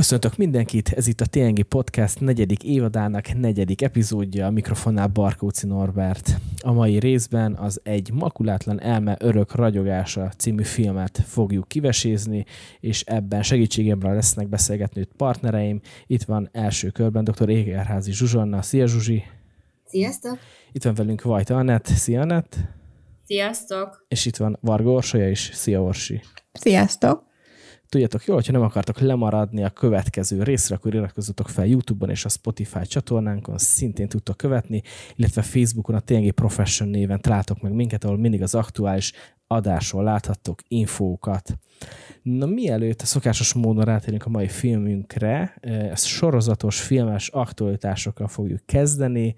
Köszöntök mindenkit, ez itt a TNG Podcast negyedik évadának negyedik epizódja, a mikrofonnál Barkóci Norbert. A mai részben az Egy makulátlan elme örök ragyogása című filmet fogjuk kivesézni, és ebben segítségemre lesznek beszélgetni partnereim. Itt van első körben dr. Égerházi Zsuzsanna. Szia Zsuzsi! Sziasztok! Itt van velünk Vajta Anett. Szia Anett! Sziasztok! És itt van Varga Orsolya is. Szia Orsi! Sziasztok! Tudjátok jól, hogyha nem akartok lemaradni a következő részre, akkor iratkozzatok fel YouTube-on és a Spotify csatornánkon, szintén tudtok követni, illetve Facebookon a TNG Profession néven találtok meg minket, ahol mindig az aktuális adásról láthattok infókat. Na mielőtt a szokásos módon rátérünk a mai filmünkre, eh, ezt sorozatos filmes aktualitásokkal fogjuk kezdeni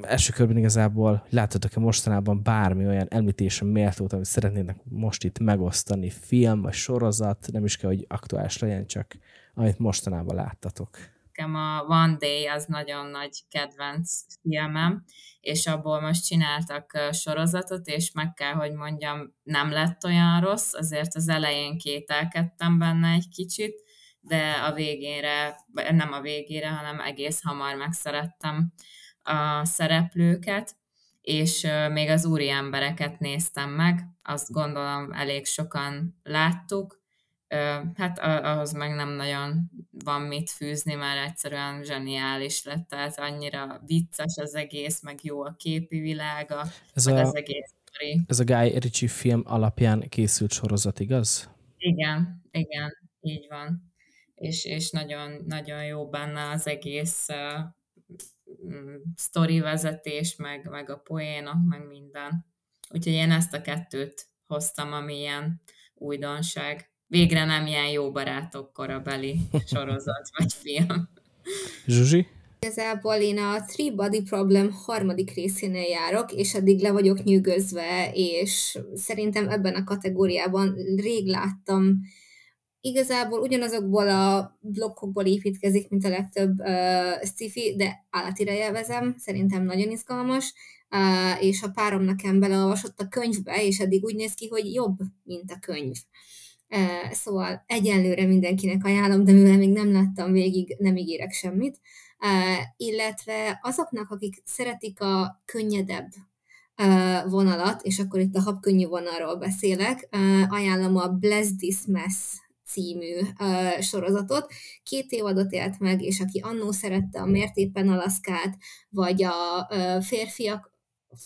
első körben igazából láttatok-e mostanában bármi olyan említésen méltót, amit szeretnének most itt megosztani, film vagy sorozat, nem is kell, hogy aktuális legyen, csak amit mostanában láttatok. Nekem a One Day az nagyon nagy kedvenc filmem, és abból most csináltak sorozatot, és meg kell, hogy mondjam, nem lett olyan rossz, azért az elején kételkedtem benne egy kicsit, de a végére, nem a végére, hanem egész hamar megszerettem a szereplőket, és még az úri embereket néztem meg, azt gondolom elég sokan láttuk, hát ahhoz meg nem nagyon van mit fűzni, mert egyszerűen zseniális lett, tehát annyira vicces az egész, meg jó a képi világa, ez meg a, az egész. Ez a Guy Ritchie film alapján készült sorozat, igaz? Igen, igen, így van. És, és nagyon, nagyon jó benne az egész sztori vezetés, meg, meg a poénok, meg minden. Úgyhogy én ezt a kettőt hoztam, ami ilyen újdonság. Végre nem ilyen jó barátok korabeli sorozat vagy film. Zsuzsi? Igazából én a Three Body Problem harmadik részénél járok, és addig le vagyok nyűgözve, és szerintem ebben a kategóriában rég láttam igazából ugyanazokból a blokkokból építkezik, mint a legtöbb uh, sci de állatira élvezem, szerintem nagyon izgalmas, uh, és a párom nekem beleolvasott a könyvbe, és eddig úgy néz ki, hogy jobb, mint a könyv. Uh, szóval egyenlőre mindenkinek ajánlom, de mivel még nem láttam végig, nem ígérek semmit. Uh, illetve azoknak, akik szeretik a könnyedebb uh, vonalat, és akkor itt a habkönnyű vonalról beszélek, ajánlom a Bless This Mess című uh, sorozatot. Két évadot élt meg, és aki annó szerette a Mért éppen Alaszkát, vagy a uh, férfiak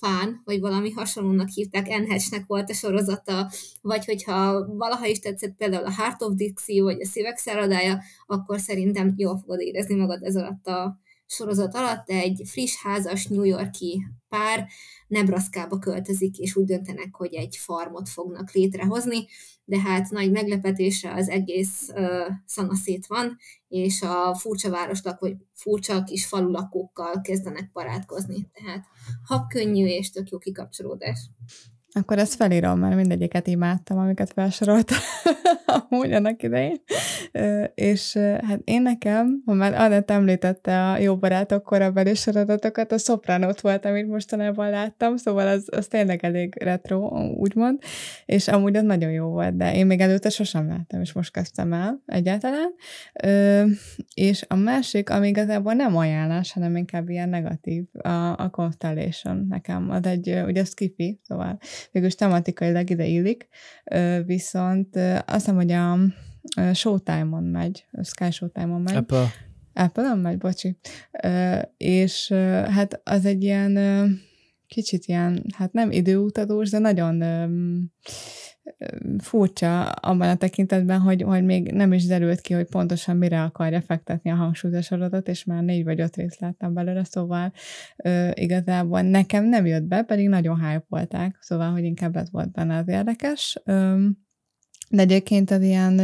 fán, vagy valami hasonlónak hívták, Enhecsnek volt a sorozata, vagy hogyha valaha is tetszett például a Heart of Dixie, vagy a Szívek száradája, akkor szerintem jól fogod érezni magad ez alatt a sorozat alatt egy friss házas New Yorki pár Nebraska-ba költözik, és úgy döntenek, hogy egy farmot fognak létrehozni, de hát nagy meglepetése az egész uh, szanaszét van, és a furcsa városlak, vagy furcsa kis falulakókkal kezdenek barátkozni. Tehát ha könnyű és tök jó kikapcsolódás. Akkor ezt felírom, mert mindegyiket imádtam, amiket felsoroltam amúgy annak idején. És hát én nekem, ha már Anett említette a jó barátok korabeli sorozatokat, a Sopranót volt, amit mostanában láttam, szóval az, az tényleg elég retro, úgymond, és amúgy az nagyon jó volt, de én még előtte sosem láttam, és most kezdtem el egyáltalán. És a másik, ami igazából nem ajánlás, hanem inkább ilyen negatív, a, a Constellation nekem, az egy, ugye kifi, szóval végülis tematikailag ide illik, viszont azt hiszem, hogy a Showtime-on megy, Sky Showtime-on megy. Apple. Apple-on megy, bocsi. És hát az egy ilyen kicsit ilyen, hát nem időutadós, de nagyon furcsa abban a tekintetben, hogy, hogy még nem is derült ki, hogy pontosan mire akarja fektetni a hangsúlyos a és már négy vagy öt részt láttam belőle, szóval ö, igazából nekem nem jött be, pedig nagyon hype volták, szóval, hogy inkább ez volt benne az érdekes. Ö, de egyébként az ilyen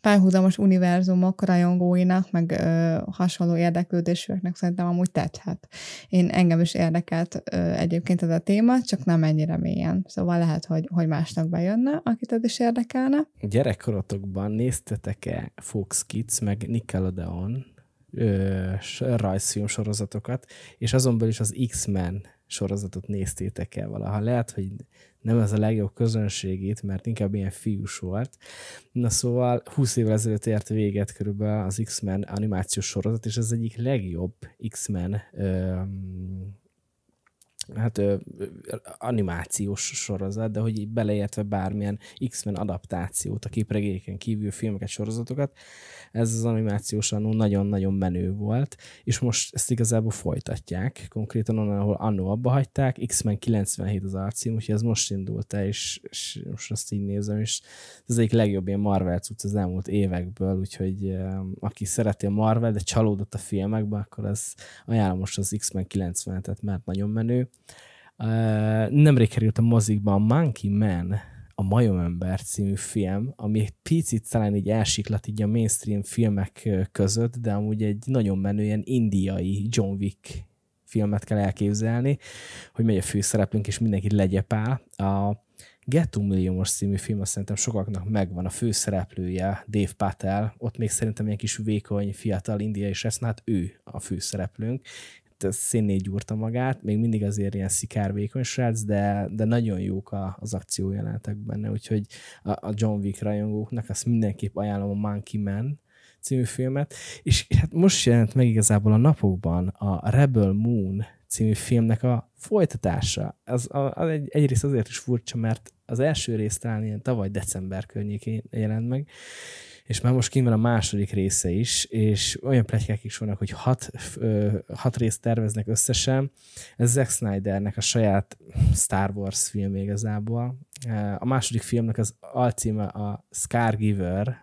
párhuzamos univerzumok rajongóinak, meg ö, hasonló érdeklődésűeknek szerintem amúgy tethet. Én engem is érdekelt ö, egyébként ez a téma, csak nem ennyire mélyen. Szóval lehet, hogy, hogy másnak bejönne, akit ez is érdekelne. Gyerekkoratokban néztetek-e Fox Kids meg Nickelodeon ö, rajzfilm sorozatokat, és azon belül is az X-Men sorozatot néztétek el valaha. Lehet, hogy nem ez a legjobb közönségét, mert inkább ilyen fiús volt. Na szóval 20 évvel ezelőtt ért véget körülbelül az X-Men animációs sorozat, és ez egyik legjobb X-Men hát ö, animációs sorozat, de hogy beleértve bármilyen X-Men adaptációt, a képregényeken kívül filmeket, sorozatokat, ez az animációs annó nagyon-nagyon menő volt, és most ezt igazából folytatják, konkrétan onnan, ahol annó abba hagyták, X-Men 97 az alcím, úgyhogy ez most indult el, és, és most azt így nézem, és ez egyik legjobb ilyen Marvel cucc az elmúlt évekből, úgyhogy aki szereti a Marvel, de csalódott a filmekbe, akkor ez ajánlom most az X-Men 90-et, mert nagyon menő Nemrég került a mozikba a Monkey Man, a Majomember című film, ami egy picit talán így elsiklat így a mainstream filmek között, de amúgy egy nagyon menő ilyen indiai John Wick filmet kell elképzelni, hogy megy a főszereplőnk, és mindenki legyepál. A Get to című film, azt szerintem sokaknak megvan, a főszereplője Dave Patel, ott még szerintem ilyen kis vékony, fiatal indiai srác, hát ő a főszereplőnk, itt szénné gyúrta magát, még mindig azért ilyen szikárvékony srác, de, de nagyon jók a, az akciójelenetek benne, úgyhogy a, a John Wick rajongóknak azt mindenképp ajánlom a Monkey Man című filmet, és hát most jelent meg igazából a napokban a Rebel Moon című filmnek a folytatása. Az, az egy, egyrészt azért is furcsa, mert az első rész talán ilyen tavaly december környékén jelent meg, és már most kint van a második része is, és olyan plegykák is vannak, hogy hat, hat részt terveznek összesen. Ez Zack Snydernek a saját Star Wars film igazából. A második filmnek az alcíme a Scargiver,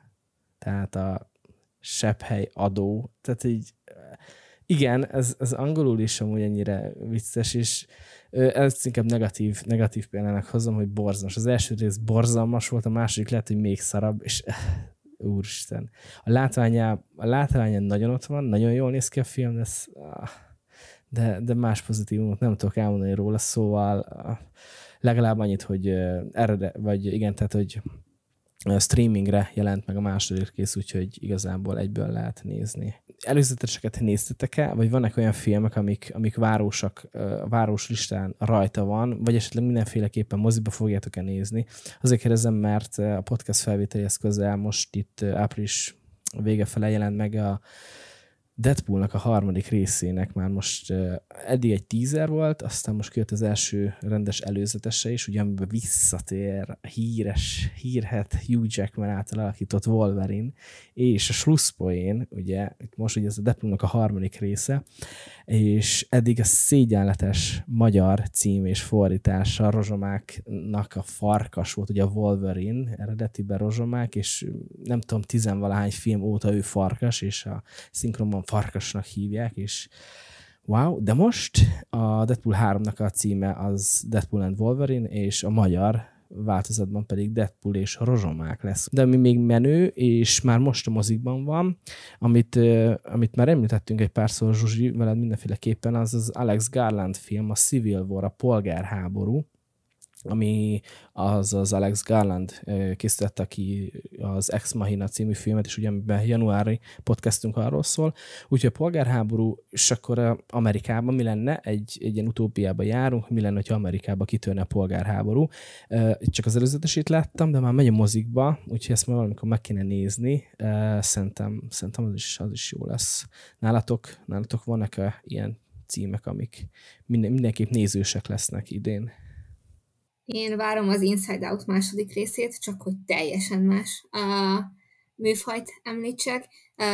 tehát a sepphely adó, tehát így igen, ez, ez angolul is amúgy ennyire vicces, és ezt inkább negatív, negatív példának hozom, hogy borzalmas. Az első rész borzalmas volt, a második lehet, hogy még szarabb, és úristen. A látványa, a látványa nagyon ott van, nagyon jól néz ki a film, de, ez, ah, de, de más pozitívumot nem tudok elmondani róla, szóval ah, legalább annyit, hogy eh, erre, vagy igen, tehát, hogy streamingre jelent meg a második rész, úgyhogy igazából egyből lehet nézni. Előzeteseket néztetek-e, vagy vannak olyan filmek, amik, amik városak, város listán rajta van, vagy esetleg mindenféleképpen moziba fogjátok-e nézni? Azért kérdezem, mert a podcast felvételéhez közel most itt április vége fele jelent meg a Deadpoolnak a harmadik részének már most eddig egy teaser volt, aztán most kijött az első rendes előzetese is, ugye amiben visszatér a híres, hírhet Hugh Jackman által alakított Wolverine, és a slusszpoén, ugye most ugye ez a Deadpoolnak a harmadik része, és eddig a szégyenletes magyar cím és fordítása Rozsomáknak a farkas volt, ugye a Wolverine eredetiben Rozsomák, és nem tudom, tizenvalahány film óta ő farkas, és a szinkronban farkasnak hívják, és wow, de most a Deadpool 3-nak a címe az Deadpool and Wolverine, és a magyar változatban pedig Deadpool és rozsomák lesz. De ami még menő, és már most a mozikban van, amit, amit már említettünk egy párszor Zsuzsi veled mindenféleképpen, az az Alex Garland film, a Civil War, a polgárháború, ami az az Alex Garland készítette ki az Ex Machina című filmet, és ugye amiben januári podcastunk arról szól. Úgyhogy a polgárháború, és akkor Amerikában mi lenne, egy, egy ilyen utópiába járunk, mi lenne, ha Amerikába kitörne a polgárháború. Csak az előzetesét láttam, de már megy a mozikba, úgyhogy ezt már valamikor meg kéne nézni. Szerintem, szerintem az is, az is jó lesz. Nálatok, nálatok vannak -e ilyen címek, amik minden, mindenképp nézősek lesznek idén? Én várom az Inside Out második részét, csak hogy teljesen más a műfajt említsek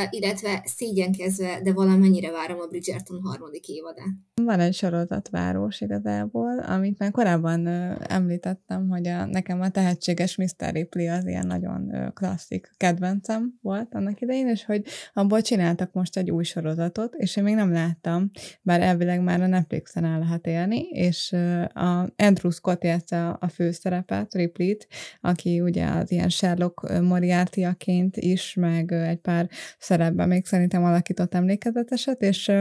illetve szégyenkezve, de valamennyire várom a Bridgerton harmadik évadát. Van egy sorozatvárós igazából, amit már korábban említettem, hogy a, nekem a tehetséges Mr. Ripley az ilyen nagyon klasszik kedvencem volt annak idején, és hogy abból csináltak most egy új sorozatot, és én még nem láttam, bár elvileg már a Netflixen el lehet élni, és a Andrew Scott játsza a főszerepet, Ripley-t, aki ugye az ilyen Sherlock Moriarty-aként is, meg egy pár szerepben még szerintem alakított emlékezeteset, és,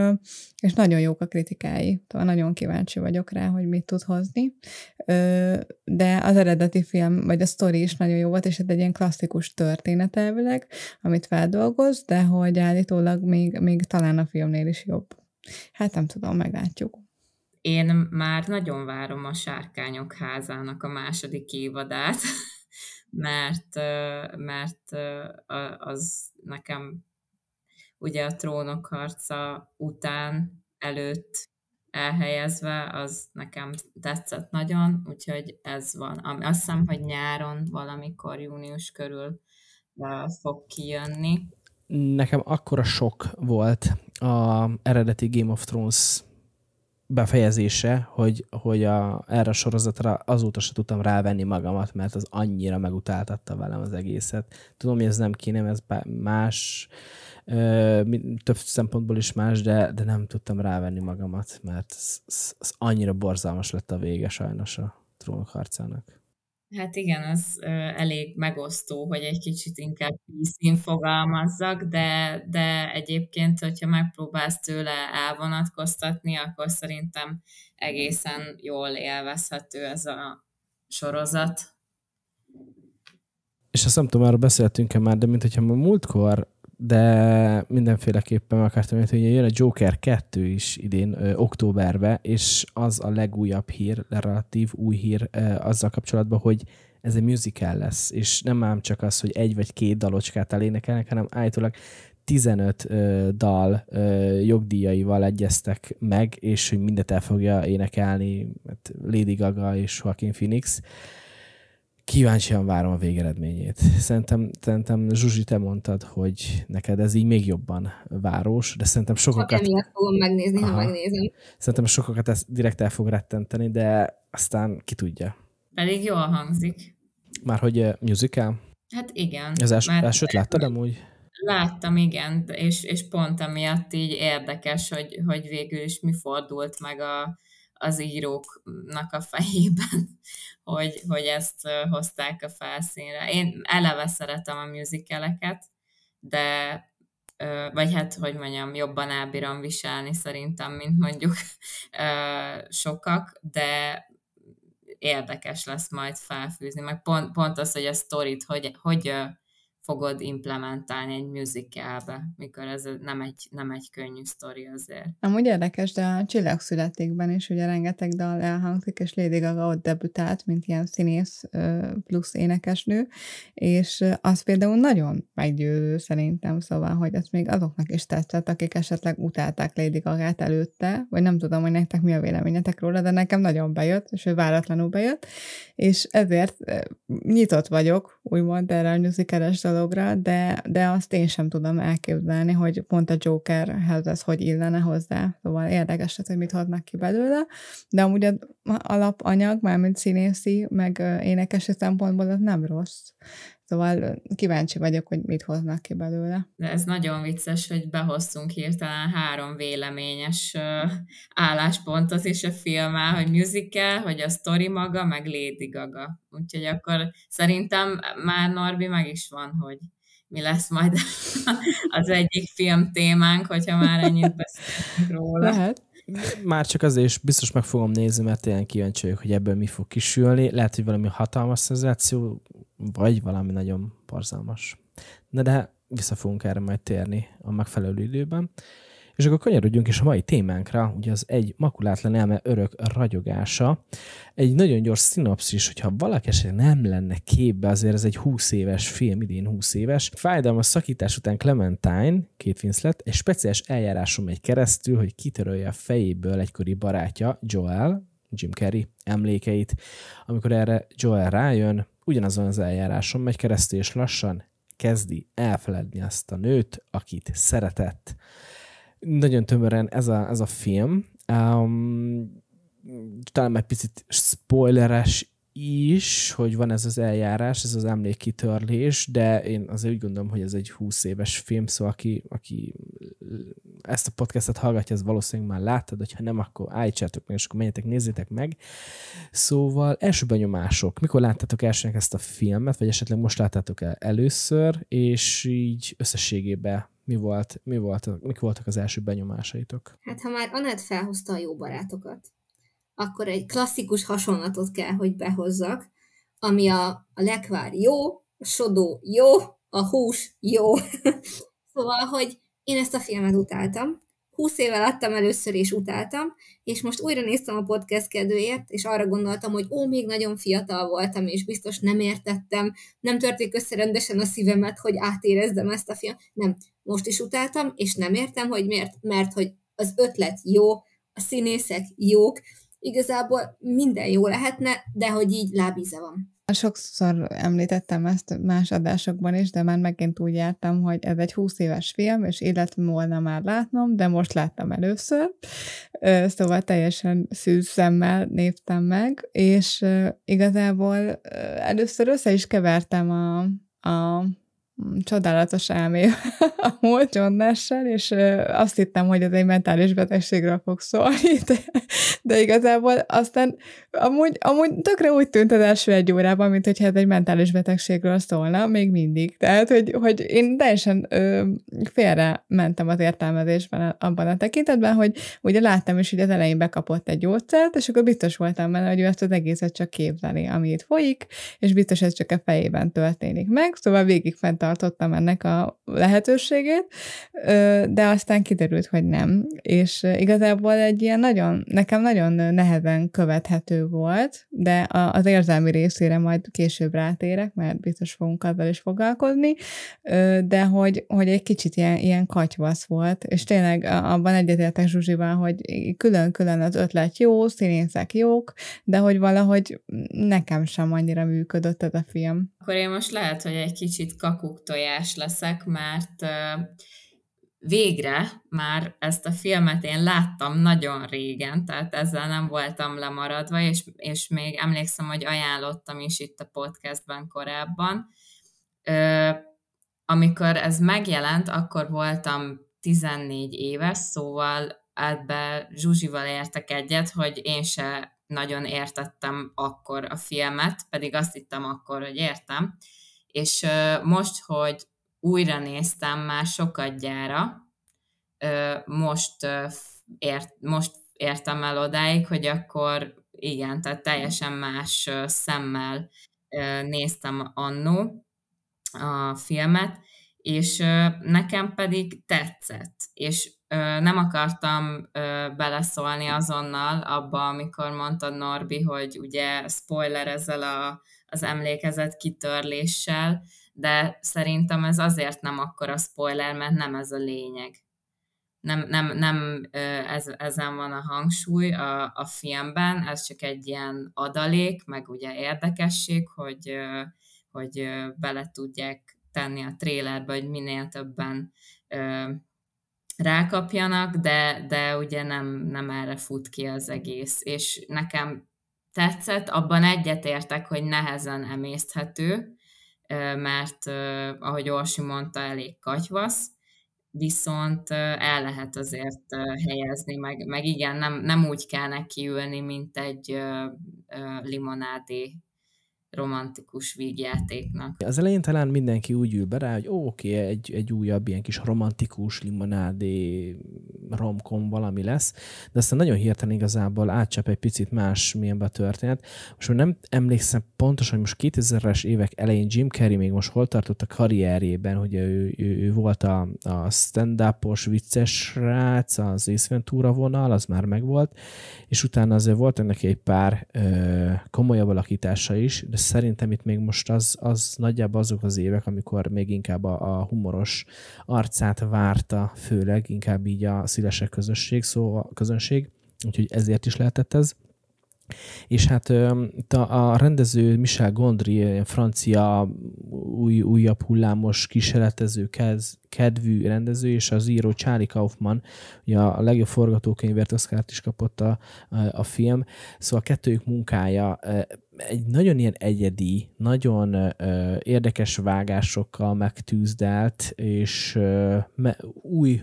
és nagyon jók a kritikái. Talán nagyon kíváncsi vagyok rá, hogy mit tud hozni. De az eredeti film, vagy a sztori is nagyon jó volt, és ez hát egy ilyen klasszikus történet elvileg, amit feldolgoz, de hogy állítólag még, még talán a filmnél is jobb. Hát nem tudom, meglátjuk. Én már nagyon várom a Sárkányok házának a második évadát. mert, mert az nekem ugye a trónok harca után, előtt elhelyezve, az nekem tetszett nagyon, úgyhogy ez van. Azt hiszem, hogy nyáron valamikor június körül fog kijönni. Nekem akkora sok volt a eredeti Game of Thrones befejezése, hogy, hogy a, erre a sorozatra azóta se tudtam rávenni magamat, mert az annyira megutáltatta velem az egészet. Tudom, hogy ez nem kéne, ez más, ö, több szempontból is más, de, de nem tudtam rávenni magamat, mert az, az, annyira borzalmas lett a vége sajnos a trónok harcának. Hát igen, az elég megosztó, hogy egy kicsit inkább vízszín fogalmazzak, de, de egyébként, hogyha megpróbálsz tőle elvonatkoztatni, akkor szerintem egészen jól élvezhető ez a sorozat. És azt nem tudom, arról beszéltünk-e már, de mint hogyha múltkor de mindenféleképpen meg akartam hogy jön a Joker 2 is idén ö, októberbe, és az a legújabb hír, relatív új hír ö, azzal kapcsolatban, hogy ez egy musical lesz, és nem ám csak az, hogy egy vagy két dalocskát elénekelnek, hanem állítólag 15 ö, dal ö, jogdíjaival egyeztek meg, és hogy mindet el fogja énekelni hát Lady Gaga és Joaquin Phoenix. Ö, kíváncsian várom a végeredményét. Szerintem, szerintem Zsuzsi, te mondtad, hogy neked ez így még jobban város, de szerintem sokakat... Csak fogom megnézni, Aha. ha megnézem. Szerintem sokakat ez direkt el fog rettenteni, de aztán ki tudja. Elég jól hangzik. Már hogy eh, musical? Hát igen. Az els, elsőt láttad amúgy? Láttam, igen, és, és pont amiatt így érdekes, hogy, hogy végül is mi fordult meg a, az íróknak a fejében, hogy, hogy ezt hozták a felszínre. Én eleve szeretem a műzikeleket, de vagy hát, hogy mondjam, jobban elbírom viselni szerintem, mint mondjuk sokak, de érdekes lesz majd felfűzni, meg pont, pont az, hogy a sztorit hogy, hogy fogod implementálni egy musicalbe, mikor ez nem egy, nem egy könnyű sztori azért. Amúgy érdekes, de a Csillag születékben is ugye rengeteg dal elhangzik, és Lady Gaga ott debütált, mint ilyen színész plusz énekesnő, és az például nagyon meggyőző szerintem, szóval, hogy ez még azoknak is tetszett, akik esetleg utálták Lady gaga előtte, vagy nem tudom, hogy nektek mi a véleményetek róla, de nekem nagyon bejött, és ő váratlanul bejött, és ezért nyitott vagyok, úgymond erre a dologra, de, de azt én sem tudom elképzelni, hogy pont a Jokerhez ez hogy illene hozzá. Szóval érdekes hogy mit hoznak ki belőle, de amúgy az alapanyag, mármint színészi, meg énekesi szempontból az nem rossz. Szóval kíváncsi vagyok, hogy mit hoznak ki belőle. De ez nagyon vicces, hogy behoztunk hirtelen három véleményes álláspontot is a filmmel, hogy musical, hogy a story maga, meg Lady Gaga. Úgyhogy akkor szerintem már Norbi meg is van, hogy mi lesz majd az egyik film témánk, hogyha már ennyit beszélünk róla. Lehet. Már csak azért is biztos meg fogom nézni, mert tényleg kíváncsi vagyok, hogy ebből mi fog kisülni. Lehet, hogy valami hatalmas szenzáció vagy valami nagyon parzalmas. Na de vissza fogunk erre majd térni a megfelelő időben. És akkor kanyarodjunk is a mai témánkra, ugye az egy makulátlan elme örök ragyogása. Egy nagyon gyors szinapszis, hogyha valaki esetleg nem lenne képbe, azért ez egy 20 éves film, idén 20 éves. Fájdalmas szakítás után Clementine, két Winslet, egy speciális eljáráson megy keresztül, hogy kitörölje a fejéből egykori barátja, Joel, Jim Carrey emlékeit. Amikor erre Joel rájön, ugyanazon az eljáráson megy keresztül, és lassan kezdi elfeledni azt a nőt, akit szeretett. Nagyon tömören ez a, ez a film. Um, talán egy picit spoileres is, hogy van ez az eljárás, ez az emlékkitörlés, de én azért úgy gondolom, hogy ez egy 20 éves film, szóval aki, aki ezt a podcastet hallgatja, az valószínűleg már láttad, hogyha nem, akkor állítsátok meg, és akkor menjetek, nézzétek meg. Szóval első benyomások. Mikor láttátok elsőnek ezt a filmet, vagy esetleg most láttátok el először, és így összességében mi volt, mi volt, mik voltak az első benyomásaitok? Hát ha már Anett felhozta a jó barátokat, akkor egy klasszikus hasonlatot kell, hogy behozzak, ami a, a lekvár jó, a sodó jó, a hús jó. szóval, hogy én ezt a filmet utáltam, 20 éve láttam először, és utáltam, és most újra néztem a podcast kedvéért, és arra gondoltam, hogy ó, még nagyon fiatal voltam, és biztos nem értettem, nem törték össze rendesen a szívemet, hogy átérezzem ezt a filmet. Nem, most is utáltam, és nem értem, hogy miért, mert hogy az ötlet jó, a színészek jók, igazából minden jó lehetne, de hogy így lábíze van. Sokszor említettem ezt más adásokban is, de már megint úgy jártam, hogy ez egy 20 éves film, és illet volna már látnom, de most láttam először, szóval teljesen szűz szemmel néptem meg, és igazából először össze is kevertem a, a Mm, csodálatos elmével a Jonnással, és azt hittem, hogy ez egy mentális betegségről fog szólni, de, de igazából aztán amúgy, amúgy tökre úgy tűnt az első egy órában, mint hogyha ez egy mentális betegségről szólna, még mindig. Tehát, hogy, hogy én teljesen ö, félre mentem az értelmezésben abban a tekintetben, hogy ugye láttam is, hogy az elején bekapott egy gyógyszert, és akkor biztos voltam benne, hogy ő ezt az egészet csak képzeli, ami itt folyik, és biztos ez csak a fejében történik meg, szóval végig fent tartottam ennek a lehetőségét, de aztán kiderült, hogy nem. És igazából egy ilyen nagyon, nekem nagyon nehezen követhető volt, de az érzelmi részére majd később rátérek, mert biztos fogunk azzal is foglalkozni, de hogy, hogy egy kicsit ilyen, ilyen katyvasz volt, és tényleg abban egyetértek Zsuzsival, hogy külön-külön az ötlet jó, színészek jók, de hogy valahogy nekem sem annyira működött ez a film. Akkor én most lehet, hogy egy kicsit kakuk pók tojás leszek, mert végre már ezt a filmet én láttam nagyon régen, tehát ezzel nem voltam lemaradva, és, és még emlékszem, hogy ajánlottam is itt a podcastben korábban. amikor ez megjelent, akkor voltam 14 éves, szóval ebbe Zsuzsival értek egyet, hogy én se nagyon értettem akkor a filmet, pedig azt hittem akkor, hogy értem. Uh, és most, hogy újra néztem már sokat gyára, most, ért, most értem el odáig, hogy akkor igen, tehát teljesen más szemmel néztem annó a filmet, és nekem pedig tetszett, és nem akartam beleszólni azonnal abba, amikor mondta Norbi, hogy ugye spoiler ezzel a az emlékezet kitörléssel, de szerintem ez azért nem akkora spoiler, mert nem ez a lényeg. Nem, nem, nem ez, ezen van a hangsúly a, a filmben, ez csak egy ilyen adalék, meg ugye érdekesség, hogy, hogy bele tudják tenni a trélerbe, hogy minél többen rákapjanak, de, de ugye nem, nem erre fut ki az egész. És nekem tetszett, abban egyetértek, hogy nehezen emészthető, mert ahogy Orsi mondta, elég katyvasz, viszont el lehet azért helyezni, meg, meg igen, nem, nem úgy kell neki ülni, mint egy limonádé romantikus vígjátéknak. Az elején talán mindenki úgy ül be rá, hogy ó, oké, egy, egy újabb ilyen kis romantikus limonádé romkom valami lesz, de aztán nagyon hirtelen igazából átcsap egy picit más milyenbe történet. Most nem emlékszem pontosan, hogy most 2000-es évek elején Jim Carrey még most hol tartott a karrierjében, hogy ő, ő, ő volt a, a stand-upos vicces srác, az Ace Ventura vonal, az már megvolt, és utána azért volt ennek egy pár ö, komolyabb alakítása is, de szerintem itt még most az, az nagyjából azok az évek, amikor még inkább a, a humoros arcát várta, főleg inkább így a szélesek közösség, a közönség, úgyhogy ezért is lehetett ez. És hát a, rendező Michel Gondry, francia új, újabb hullámos kísérletező kez, kedvű rendező, és az író Charlie Kaufman, ugye a legjobb forgatókönyvért oszkárt is kapott a, a film, szóval a kettőjük munkája egy nagyon ilyen egyedi, nagyon ö, érdekes vágásokkal megtűzdelt, és ö, me, új,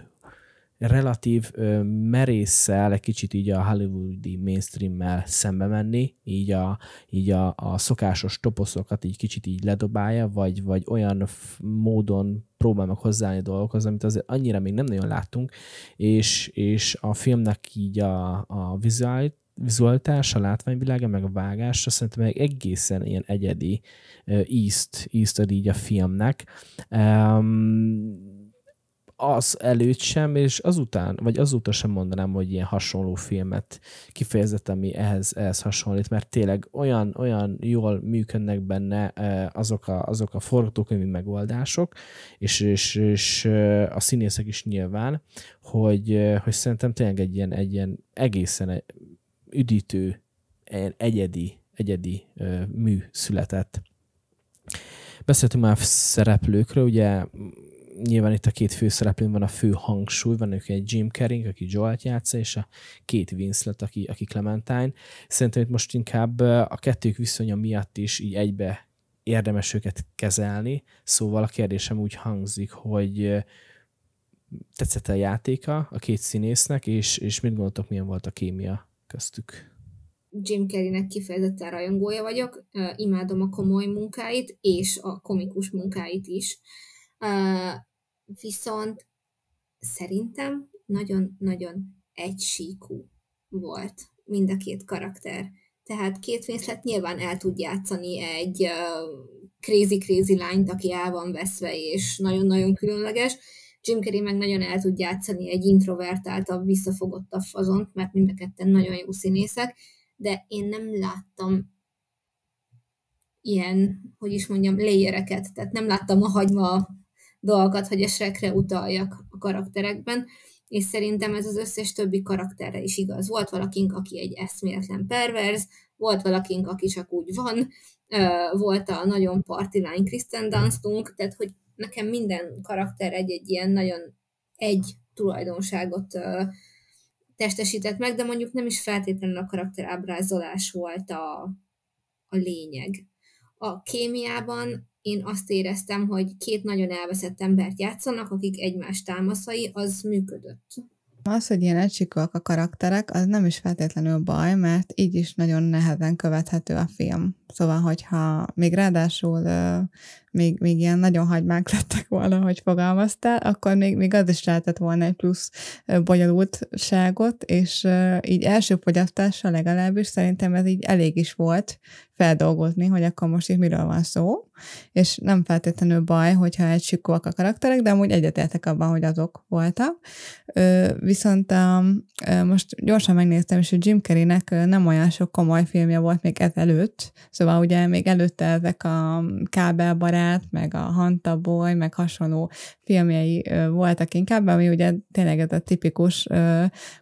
relatív ö, merésszel, egy kicsit így a hollywoodi mainstream-mel szembe menni, így a, így a, a szokásos toposzokat így kicsit így ledobálja, vagy, vagy olyan módon próbál meg hozzáállni dolgokhoz, amit azért annyira még nem nagyon láttunk, és, és a filmnek így a, a vizuálit, vizualitása, a látványvilága, meg a vágása szerintem egy egészen ilyen egyedi ízt, ízt ad így a filmnek. Um, az előtt sem, és azután, vagy azóta sem mondanám, hogy ilyen hasonló filmet kifejezett, ami ehhez, ehhez hasonlít, mert tényleg olyan, olyan jól működnek benne azok a, azok a forgatókönyvi megoldások, és, és, és a színészek is nyilván, hogy, hogy szerintem tényleg egy ilyen, egy ilyen egészen üdítő, egyedi, egyedi mű született. Beszéltünk már a szereplőkről, ugye nyilván itt a két főszereplőn van a fő hangsúly, van ők egy Jim Kering, aki joel játsza, és a két Winslet, aki, aki Clementine. Szerintem itt most inkább a kettők viszonya miatt is így egybe érdemes őket kezelni, szóval a kérdésem úgy hangzik, hogy tetszett a játéka a két színésznek, és, és mit gondoltok, milyen volt a kémia köztük. Jim Carreynek kifejezetten rajongója vagyok, imádom a komoly munkáit, és a komikus munkáit is. Viszont szerintem nagyon-nagyon egysíkú volt mind a két karakter. Tehát két vészlet nyilván el tud játszani egy crazy-crazy lányt, aki el van veszve, és nagyon-nagyon különleges, Jim Carrey meg nagyon el tud játszani egy introvertáltabb, visszafogottabb fazont, mert mind a ketten nagyon jó színészek, de én nem láttam ilyen, hogy is mondjam, léjereket, tehát nem láttam a hagyma dolgokat, hogy esekre utaljak a karakterekben, és szerintem ez az összes többi karakterre is igaz. Volt valakink, aki egy eszméletlen perverz, volt valakink, aki csak úgy van, volt a nagyon partilány Kristen Dunstunk, tehát hogy nekem minden karakter egy-egy ilyen nagyon egy tulajdonságot ö, testesített meg, de mondjuk nem is feltétlenül a karakter ábrázolás volt a, a lényeg. A kémiában én azt éreztem, hogy két nagyon elveszett embert játszanak, akik egymás támaszai, az működött. Az, hogy ilyen egysikolt a karakterek, az nem is feltétlenül baj, mert így is nagyon nehezen követhető a film. Szóval, hogyha még ráadásul még, még ilyen nagyon hagymák lettek volna, hogy fogalmaztál, akkor még, még az is lehetett volna egy plusz bonyolultságot, és így első fogyasztással legalábbis szerintem ez így elég is volt, feldolgozni, hogy akkor most itt miről van szó, és nem feltétlenül baj, hogyha egy sikóak a karakterek, de amúgy egyetértek abban, hogy azok voltak. viszont um, most gyorsan megnéztem, és hogy Jim Carreynek nem olyan sok komoly filmje volt még ezelőtt, szóval ugye még előtte ezek a um, Kábelbarát, meg a Hantaboy, meg hasonló filmjei voltak inkább, ami ugye tényleg ez a tipikus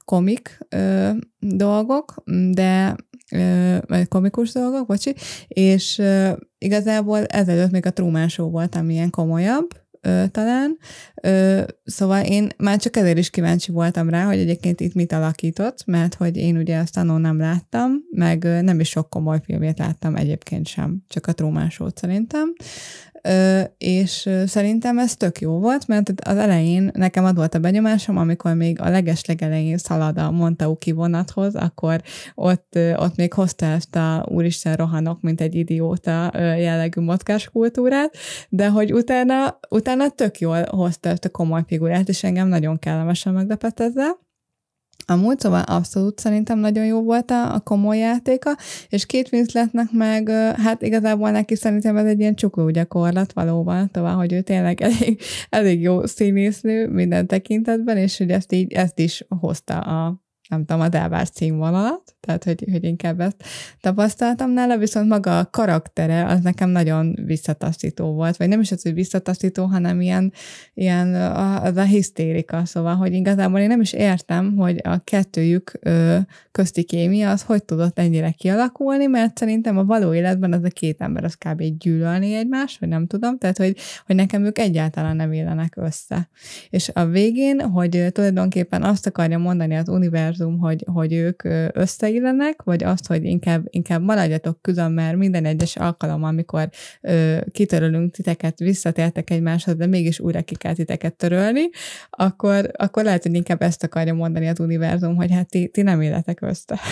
komik dolgok, de vagy komikus dolgok, bocsi, és igazából ezelőtt még a Truman Show volt, ami ilyen komolyabb, talán. szóval én már csak ezért is kíváncsi voltam rá, hogy egyébként itt mit alakított, mert hogy én ugye azt annó nem láttam, meg nem is sok komoly filmjét láttam egyébként sem, csak a Truman Show szerintem és szerintem ez tök jó volt, mert az elején nekem ad volt a benyomásom, amikor még a legesleg elején szalad a Montau kivonathoz, akkor ott, ott még hozta ezt a úristen rohanok, mint egy idióta jellegű motkás kultúrát, de hogy utána, utána tök jól hozta ezt a komoly figurát, és engem nagyon kellemesen meglepett ezzel amúgy, szóval abszolút szerintem nagyon jó volt a, a komoly játéka, és két Winsletnek meg, hát igazából neki szerintem ez egy ilyen csukló gyakorlat valóban, tovább, szóval, hogy ő tényleg elég, elég jó színésznő minden tekintetben, és hogy ezt így, ezt is hozta a nem tudom, az elvárt színvonalat tehát hogy, hogy inkább ezt tapasztaltam nála, viszont maga a karaktere az nekem nagyon visszataszító volt, vagy nem is az, hogy visszataszító, hanem ilyen, ilyen az a hisztérika, szóval, hogy igazából én nem is értem, hogy a kettőjük ö, közti kémia az hogy tudott ennyire kialakulni, mert szerintem a való életben az a két ember az kb. gyűlölni egymás, vagy nem tudom, tehát hogy, hogy nekem ők egyáltalán nem illenek össze. És a végén, hogy tulajdonképpen azt akarja mondani az univerzum, hogy, hogy ők össze illenek, vagy azt, hogy inkább, inkább maradjatok külön, mert minden egyes alkalom, amikor ö, kitörölünk titeket, visszatértek egymáshoz, de mégis újra ki kell titeket törölni, akkor, akkor lehet, hogy inkább ezt akarja mondani az univerzum, hogy hát ti, ti nem életek össze.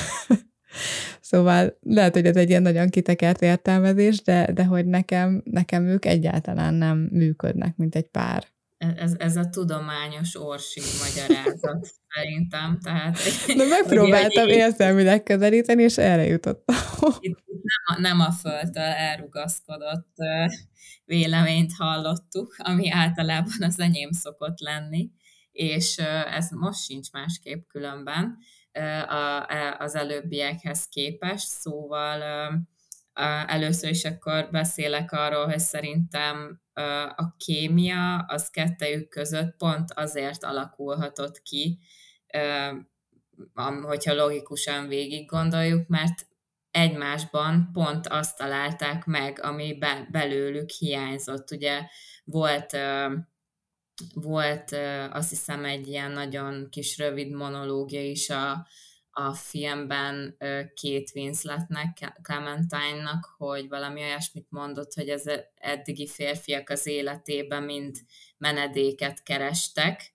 szóval lehet, hogy ez egy ilyen nagyon kitekert értelmezés, de, de hogy nekem, nekem ők egyáltalán nem működnek, mint egy pár ez, ez a tudományos orsi magyarázat szerintem. Tehát, De megpróbáltam érzelmileg közelíteni, és erre jutottam. Itt nem a, nem a földtől elrugaszkodott véleményt hallottuk, ami általában az enyém szokott lenni, és ez most sincs másképp különben e, az előbbiekhez képest, szóval először is akkor beszélek arról, hogy szerintem a kémia az kettejük között pont azért alakulhatott ki, hogyha logikusan végig gondoljuk, mert egymásban pont azt találták meg, ami belőlük hiányzott. Ugye volt volt azt hiszem egy ilyen nagyon kis rövid monológia is a, a filmben két Winsletnek, Clementine-nak, hogy valami olyasmit mondott, hogy az eddigi férfiak az életében mind menedéket kerestek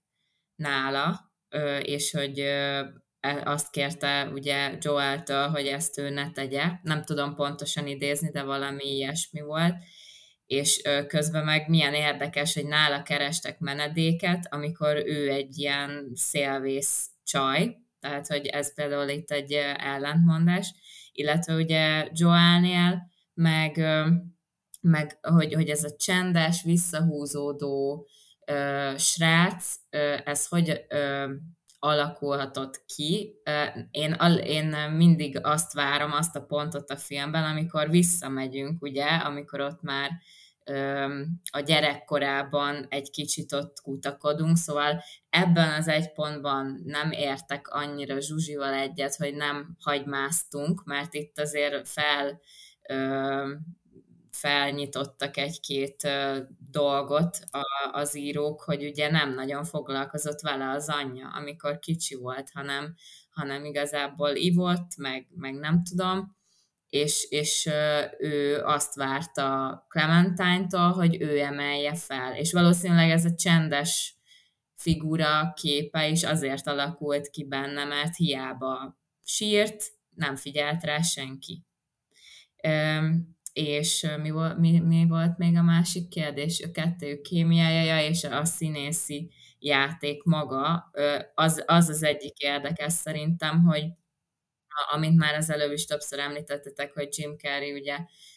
nála, és hogy e, azt kérte ugye Joel-től, hogy ezt ő ne tegye. Nem tudom pontosan idézni, de valami ilyesmi volt. És közben meg milyen érdekes, hogy nála kerestek menedéket, amikor ő egy ilyen szélvész csaj, tehát, hogy ez például itt egy ellentmondás, illetve ugye Joelnél, meg, meg hogy, hogy ez a csendes, visszahúzódó ö, srác, ö, ez hogy ö, alakulhatott ki. Én, én mindig azt várom, azt a pontot a filmben, amikor visszamegyünk, ugye, amikor ott már a gyerekkorában egy kicsit ott kutakodunk, szóval ebben az egy pontban nem értek annyira Zsuzsival egyet, hogy nem hagymáztunk, mert itt azért fel felnyitottak egy-két dolgot az írók, hogy ugye nem nagyon foglalkozott vele az anyja, amikor kicsi volt, hanem, hanem igazából ivott, meg, meg nem tudom, és, és ő azt várta Clementine-tól, hogy ő emelje fel. És valószínűleg ez a csendes figura képe is azért alakult ki benne, mert hiába sírt, nem figyelt rá senki. Üm, és mi, volt, mi, mi volt még a másik kérdés? A kettő kémiája és a színészi játék maga. Az az, az egyik érdekes szerintem, hogy amint már az előbb is többször említettetek, hogy Jim Carrey ugye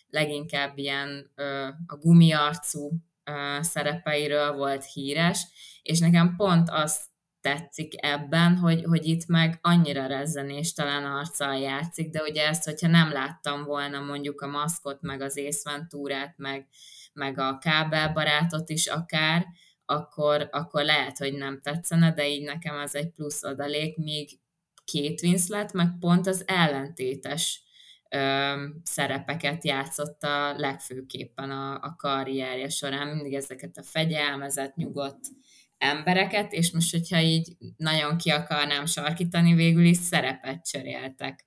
leginkább ilyen ö, a gumiarcú ö, szerepeiről volt híres, és nekem pont azt tetszik ebben, hogy, hogy itt meg annyira talán arccal játszik, de ugye ezt, hogyha nem láttam volna mondjuk a maszkot, meg az észventúrát, meg, meg a kábelbarátot is akár, akkor, akkor lehet, hogy nem tetszene, de így nekem ez egy plusz adalék, míg két Winslet meg pont az ellentétes ö, szerepeket játszotta legfőképpen a, a karrierje során, mindig ezeket a fegyelmezett, nyugodt embereket, és most, hogyha így nagyon ki akarnám sarkítani, végül is szerepet cseréltek.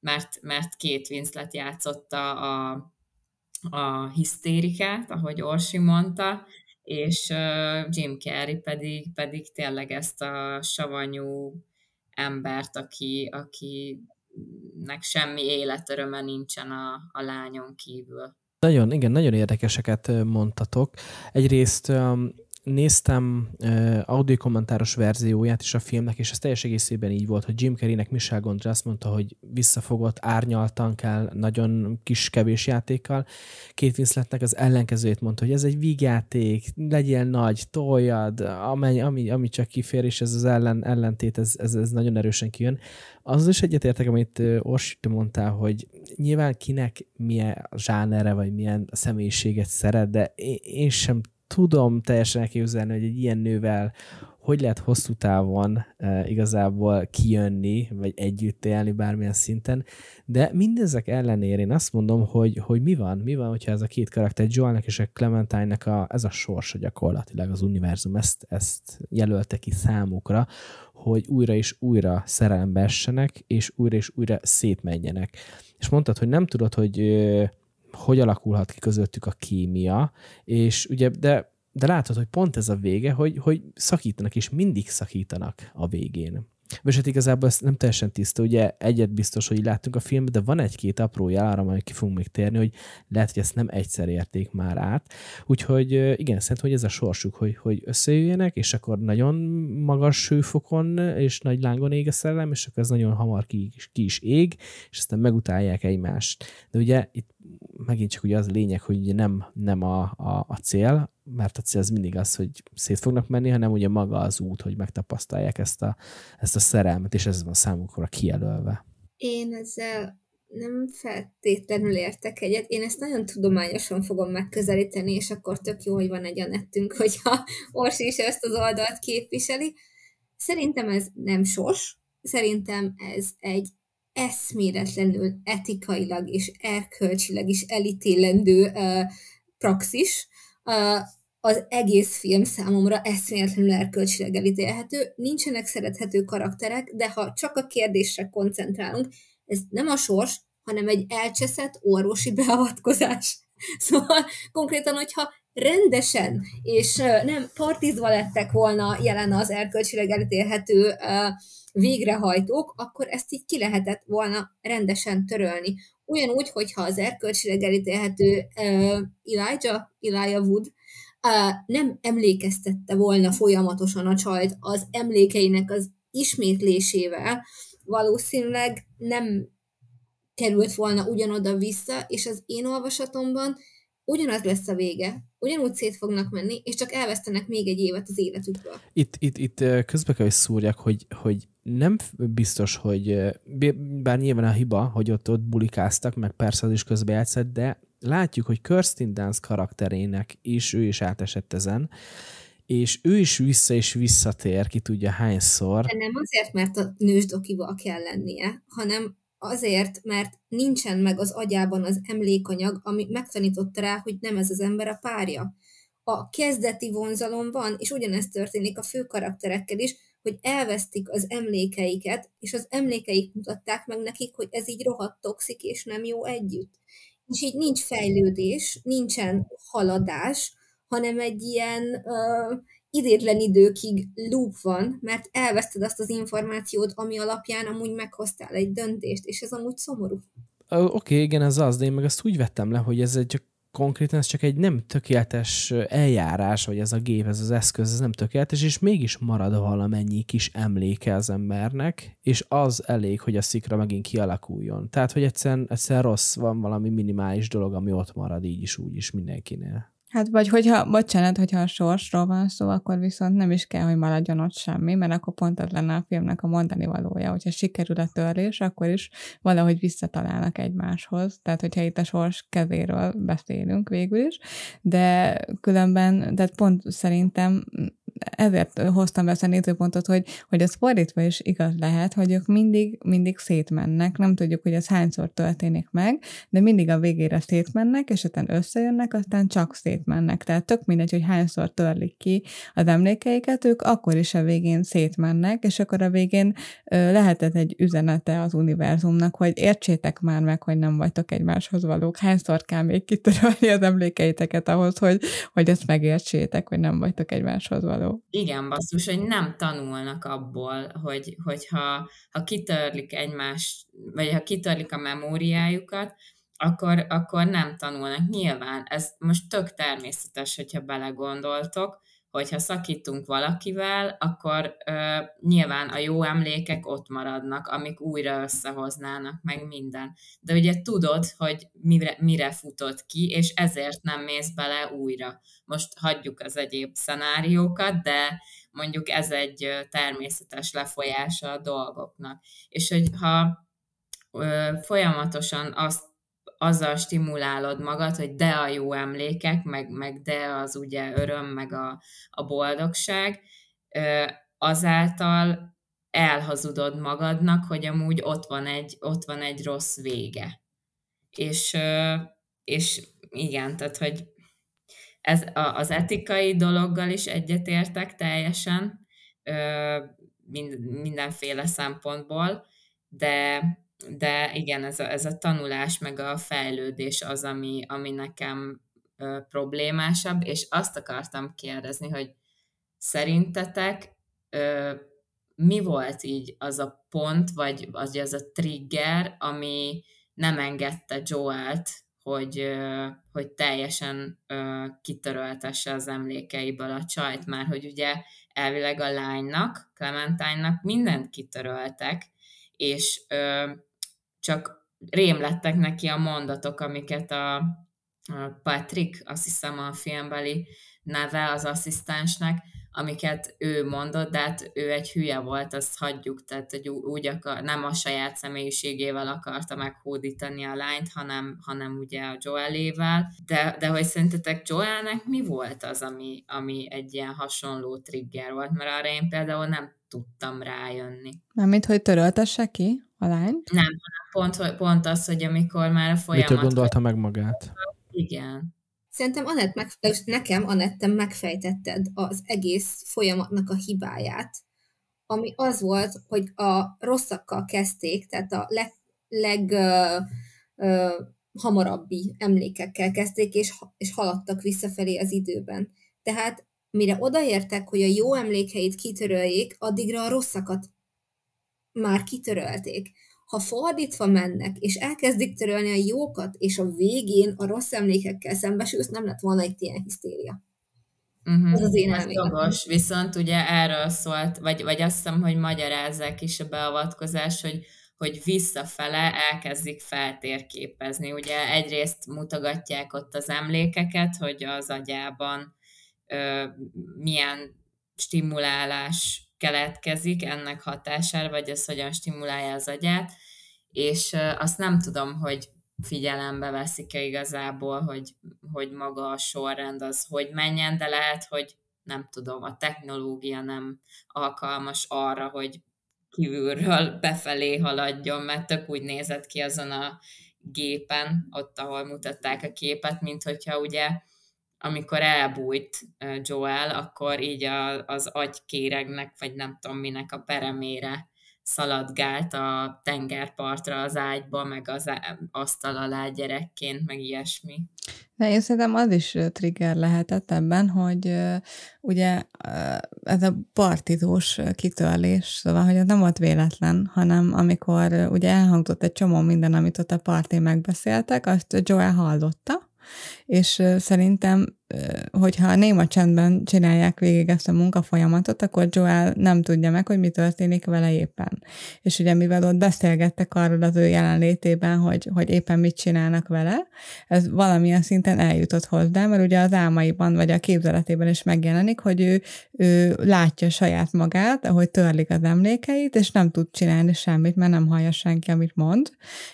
Mert, mert két Winslet játszotta a, a hisztérikát, ahogy Orsi mondta, és uh, Jim Carrey pedig, pedig tényleg ezt a savanyú, embert, aki, akinek semmi életöröme nincsen a, a lányon kívül. Nagyon, igen, nagyon érdekeseket mondtatok. Egyrészt néztem uh, audio kommentáros verzióját is a filmnek, és ez teljes egészében így volt, hogy Jim Carreynek Michel Gondry azt mondta, hogy visszafogott, árnyaltan kell, nagyon kis, kevés játékkal. Két Winsletnek az ellenkezőjét mondta, hogy ez egy vígjáték, legyél nagy, toljad, amely, ami, ami csak kifér, és ez az ellen, ellentét, ez, ez, ez nagyon erősen kijön. Az is egyetértek, amit Orsi, mondtál, hogy nyilván kinek milyen zsánere, vagy milyen személyiséget szeret, de én, én sem tudom teljesen elképzelni, hogy egy ilyen nővel hogy lehet hosszú távon uh, igazából kijönni, vagy együtt élni bármilyen szinten, de mindezek ellenére én azt mondom, hogy, hogy mi van, mi van, hogyha ez a két karakter, Joelnek és a Clementine-nek a, ez a sorsa gyakorlatilag az univerzum, ezt, ezt jelölte ki számukra, hogy újra és újra szerelembe essenek, és újra és újra szétmenjenek. És mondtad, hogy nem tudod, hogy hogy alakulhat ki közöttük a kémia, és ugye, de, de látod, hogy pont ez a vége, hogy, hogy szakítanak, és mindig szakítanak a végén. És hát igazából ez nem teljesen tiszta, ugye egyet biztos, hogy láttunk a filmben, de van egy-két apró jel arra, majd ki fogunk még térni, hogy lehet, hogy ezt nem egyszer érték már át. Úgyhogy igen, szerintem, hogy ez a sorsuk, hogy, hogy összejöjjenek, és akkor nagyon magas hőfokon és nagy lángon ég a szellem, és akkor ez nagyon hamar ki, ki is ég, és aztán megutálják egymást. De ugye itt megint csak ugye az lényeg, hogy ugye nem, nem a, a, a cél, mert cél az mindig az, hogy szét fognak menni, hanem ugye maga az út, hogy megtapasztalják ezt a, ezt a szerelmet, és ez van számukra kijelölve. Én ezzel nem feltétlenül értek egyet. Én ezt nagyon tudományosan fogom megközelíteni, és akkor tök jó, hogy van egy anettünk, hogyha Orsi is ezt az oldalt képviseli. Szerintem ez nem sos, szerintem ez egy eszméletlenül etikailag és erkölcsileg is elítélendő uh, praxis, uh, az egész film számomra eszméletlenül erkölcsileg elítélhető, nincsenek szerethető karakterek, de ha csak a kérdésre koncentrálunk, ez nem a sors, hanem egy elcseszett orvosi beavatkozás. Szóval konkrétan, hogyha rendesen, és nem partizva lettek volna jelen az erkölcsileg elítélhető végrehajtók, akkor ezt így ki lehetett volna rendesen törölni. Ugyanúgy, hogyha az erkölcsileg elítélhető Elijah, Elijah Wood nem emlékeztette volna folyamatosan a csajt az emlékeinek az ismétlésével, valószínűleg nem került volna ugyanoda vissza, és az én olvasatomban ugyanaz lesz a vége. Ugyanúgy szét fognak menni, és csak elvesztenek még egy évet az életükből. Itt, itt, itt közbe kell, hogy szúrjak, hogy, hogy nem biztos, hogy bár nyilván a hiba, hogy ott, ott bulikáztak, meg persze az is közbejátszott, de látjuk, hogy Kirsten Dance karakterének is ő is átesett ezen, és ő is vissza és visszatér, ki tudja hányszor. De nem azért, mert a nősdokival kell lennie, hanem azért, mert nincsen meg az agyában az emlékanyag, ami megtanította rá, hogy nem ez az ember a párja. A kezdeti vonzalom van, és ugyanezt történik a fő karakterekkel is, hogy elvesztik az emlékeiket, és az emlékeik mutatták meg nekik, hogy ez így rohadt toxik, és nem jó együtt. És így nincs fejlődés, nincsen haladás, hanem egy ilyen ö, idétlen időkig loop van, mert elveszted azt az információt, ami alapján amúgy meghoztál egy döntést, és ez amúgy szomorú. Oké, okay, igen, ez az, de én meg ezt úgy vettem le, hogy ez egy konkrétan ez csak egy nem tökéletes eljárás, vagy ez a gép, ez az eszköz, ez nem tökéletes, és mégis marad valamennyi kis emléke az embernek, és az elég, hogy a szikra megint kialakuljon. Tehát, hogy egyszerűen, egyszerűen rossz, van valami minimális dolog, ami ott marad így is, úgy is mindenkinél. Hát vagy hogyha, bocsánat, hogyha a sorsról van szó, akkor viszont nem is kell, hogy maradjon ott semmi, mert akkor pont az lenne a filmnek a mondani valója, hogyha sikerül a törés, akkor is valahogy visszatalálnak egymáshoz. Tehát, hogyha itt a sors kezéről beszélünk végül is, de különben, tehát pont szerintem ezért hoztam be ezt a nézőpontot, hogy, hogy ez fordítva is igaz lehet, hogy ők mindig, mindig szétmennek, nem tudjuk, hogy ez hányszor történik meg, de mindig a végére szétmennek, és aztán összejönnek, aztán csak szétmennek. Tehát tök mindegy, hogy hányszor törlik ki az emlékeiket, ők akkor is a végén szétmennek, és akkor a végén lehetett egy üzenete az univerzumnak, hogy értsétek már meg, hogy nem vagytok egymáshoz valók, hányszor kell még kitörölni az emlékeiteket ahhoz, hogy, hogy ezt megértsétek, hogy nem vagytok egymáshoz valók. Igen, basszus, hogy nem tanulnak abból, hogy, hogyha ha kitörlik egymás, vagy ha kitörlik a memóriájukat, akkor, akkor nem tanulnak. Nyilván, ez most tök természetes, hogyha belegondoltok, hogyha szakítunk valakivel, akkor ö, nyilván a jó emlékek ott maradnak, amik újra összehoznának, meg minden. De ugye tudod, hogy mire, mire futott ki, és ezért nem mész bele újra. Most hagyjuk az egyéb szenáriókat, de mondjuk ez egy természetes lefolyása a dolgoknak. És hogyha ö, folyamatosan azt azzal stimulálod magad, hogy de a jó emlékek, meg, meg de az ugye öröm, meg a, a boldogság, azáltal elhazudod magadnak, hogy amúgy ott van egy, ott van egy rossz vége. És, és igen, tehát, hogy ez a, az etikai dologgal is egyetértek teljesen, mind, mindenféle szempontból, de de igen, ez a, ez a tanulás meg a fejlődés az, ami, ami nekem ö, problémásabb, és azt akartam kérdezni, hogy szerintetek ö, mi volt így az a pont, vagy az, az a trigger, ami nem engedte Joelt, hogy, ö, hogy teljesen ö, kitöröltesse az emlékeiből a csajt, már hogy ugye elvileg a lánynak, Clementine-nak mindent kitöröltek, és ö, csak rém lettek neki a mondatok, amiket a, a Patrick, azt hiszem a filmbeli neve az asszisztensnek, amiket ő mondott, de hát ő egy hülye volt, azt hagyjuk, tehát hogy úgy akar, nem a saját személyiségével akarta meghódítani a lányt, hanem, hanem ugye a Joelével, de, de hogy szerintetek Joelnek mi volt az, ami, ami egy ilyen hasonló trigger volt, mert arra én például nem tudtam rájönni. Nem, mint hogy töröltesse ki a lányt? Nem, hanem pont, pont az, hogy amikor már a folyamat... Mitől gondolta meg magát? Igen. Szerintem Anett meg, nekem, Anettem megfejtetted az egész folyamatnak a hibáját, ami az volt, hogy a rosszakkal kezdték, tehát a leg, leg uh, uh, hamarabbi emlékekkel kezdték, és, és haladtak visszafelé az időben. Tehát mire odaértek, hogy a jó emlékeit kitöröljék, addigra a rosszakat már kitörölték ha fordítva mennek, és elkezdik törölni a jókat, és a végén a rossz emlékekkel szembesülsz, nem lett volna itt ilyen hisztéria. Uh-huh. Ez az én Ez jogos, viszont ugye erről szólt, vagy, vagy azt hiszem, hogy magyarázzák is a beavatkozás, hogy hogy visszafele elkezdik feltérképezni. Ugye egyrészt mutogatják ott az emlékeket, hogy az agyában ö, milyen stimulálás keletkezik ennek hatására, vagy az hogyan stimulálja az agyát, és azt nem tudom, hogy figyelembe veszik-e igazából, hogy, hogy maga a sorrend az hogy menjen, de lehet, hogy nem tudom, a technológia nem alkalmas arra, hogy kívülről befelé haladjon, mert tök úgy nézett ki azon a gépen, ott, ahol mutatták a képet, mint hogyha ugye amikor elbújt Joel, akkor így a, az agykéregnek, vagy nem tudom minek a peremére szaladgált a tengerpartra az ágyba, meg az asztal alá gyerekként, meg ilyesmi. De én szerintem az is trigger lehetett ebben, hogy ugye ez a partizós kitörlés, szóval, hogy az nem volt véletlen, hanem amikor ugye elhangzott egy csomó minden, amit ott a partén megbeszéltek, azt Joel hallotta, és szerintem hogyha a néma csendben csinálják végig ezt a munkafolyamatot, akkor Joel nem tudja meg, hogy mi történik vele éppen. És ugye mivel ott beszélgettek arról az ő jelenlétében, hogy, hogy éppen mit csinálnak vele, ez valamilyen szinten eljutott hozzá, mert ugye az álmaiban vagy a képzeletében is megjelenik, hogy ő, ő látja saját magát, ahogy törlik az emlékeit, és nem tud csinálni semmit, mert nem hallja senki, amit mond,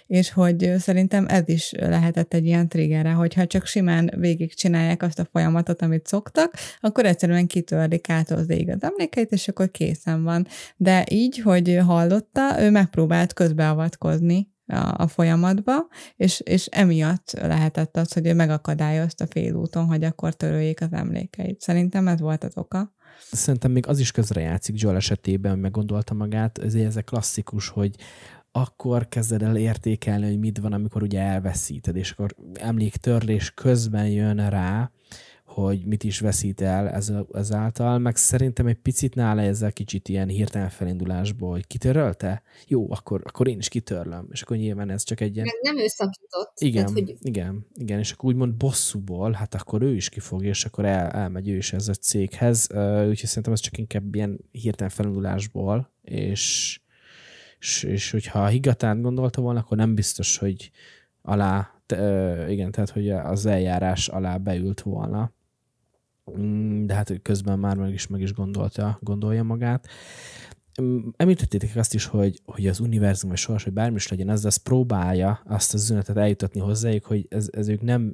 és hogy szerintem ez is lehetett egy ilyen triggerre, hogyha csak simán végigcsinálják azt a a folyamatot, amit szoktak, akkor egyszerűen kitörlik át az az emlékeit, és akkor készen van. De így, hogy hallotta, ő megpróbált közbeavatkozni a, a folyamatba, és, és emiatt lehetett az, hogy ő megakadályozta félúton, hogy akkor töröljék az emlékeit. Szerintem ez volt az oka. Szerintem még az is közre játszik Joel esetében, hogy meggondolta magát, ezért ez a klasszikus, hogy akkor kezded el értékelni, hogy mit van, amikor ugye elveszíted, és akkor emléktörlés közben jön rá, hogy mit is veszít el ez, ezáltal, meg szerintem egy picit nála ezzel kicsit ilyen hirtelen felindulásból, hogy kitörölte? Jó, akkor, akkor én is kitörlöm, és akkor nyilván ez csak egy ilyen... Meg nem ő szakított. Igen, tehát, hogy... igen, igen, és akkor úgymond bosszúból, hát akkor ő is kifog, és akkor el, elmegy ő is ez a céghez, úgyhogy szerintem ez csak inkább ilyen hirtelen felindulásból, és, és, és hogyha higatán gondolta volna, akkor nem biztos, hogy alá te, igen, tehát hogy az eljárás alá beült volna. Mm, de hát közben már meg is, meg is gondolta, gondolja magát. Mm, említettétek azt is, hogy, hogy az univerzum, vagy sors, hogy bármi is legyen, ez, ez próbálja azt az üzenetet eljutatni hozzájuk, hogy ez, ez ők nem,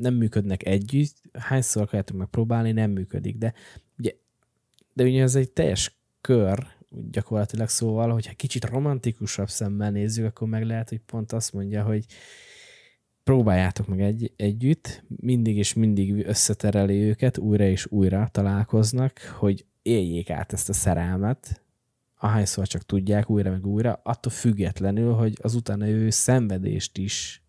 nem működnek együtt. Hányszor akarjátok megpróbálni, nem működik, de ugye, de ugye ez egy teljes kör, gyakorlatilag szóval, hogyha kicsit romantikusabb szemmel nézzük, akkor meg lehet, hogy pont azt mondja, hogy próbáljátok meg egy, együtt, mindig és mindig összetereli őket, újra és újra találkoznak, hogy éljék át ezt a szerelmet, ahányszor csak tudják újra meg újra, attól függetlenül, hogy az utána jövő szenvedést is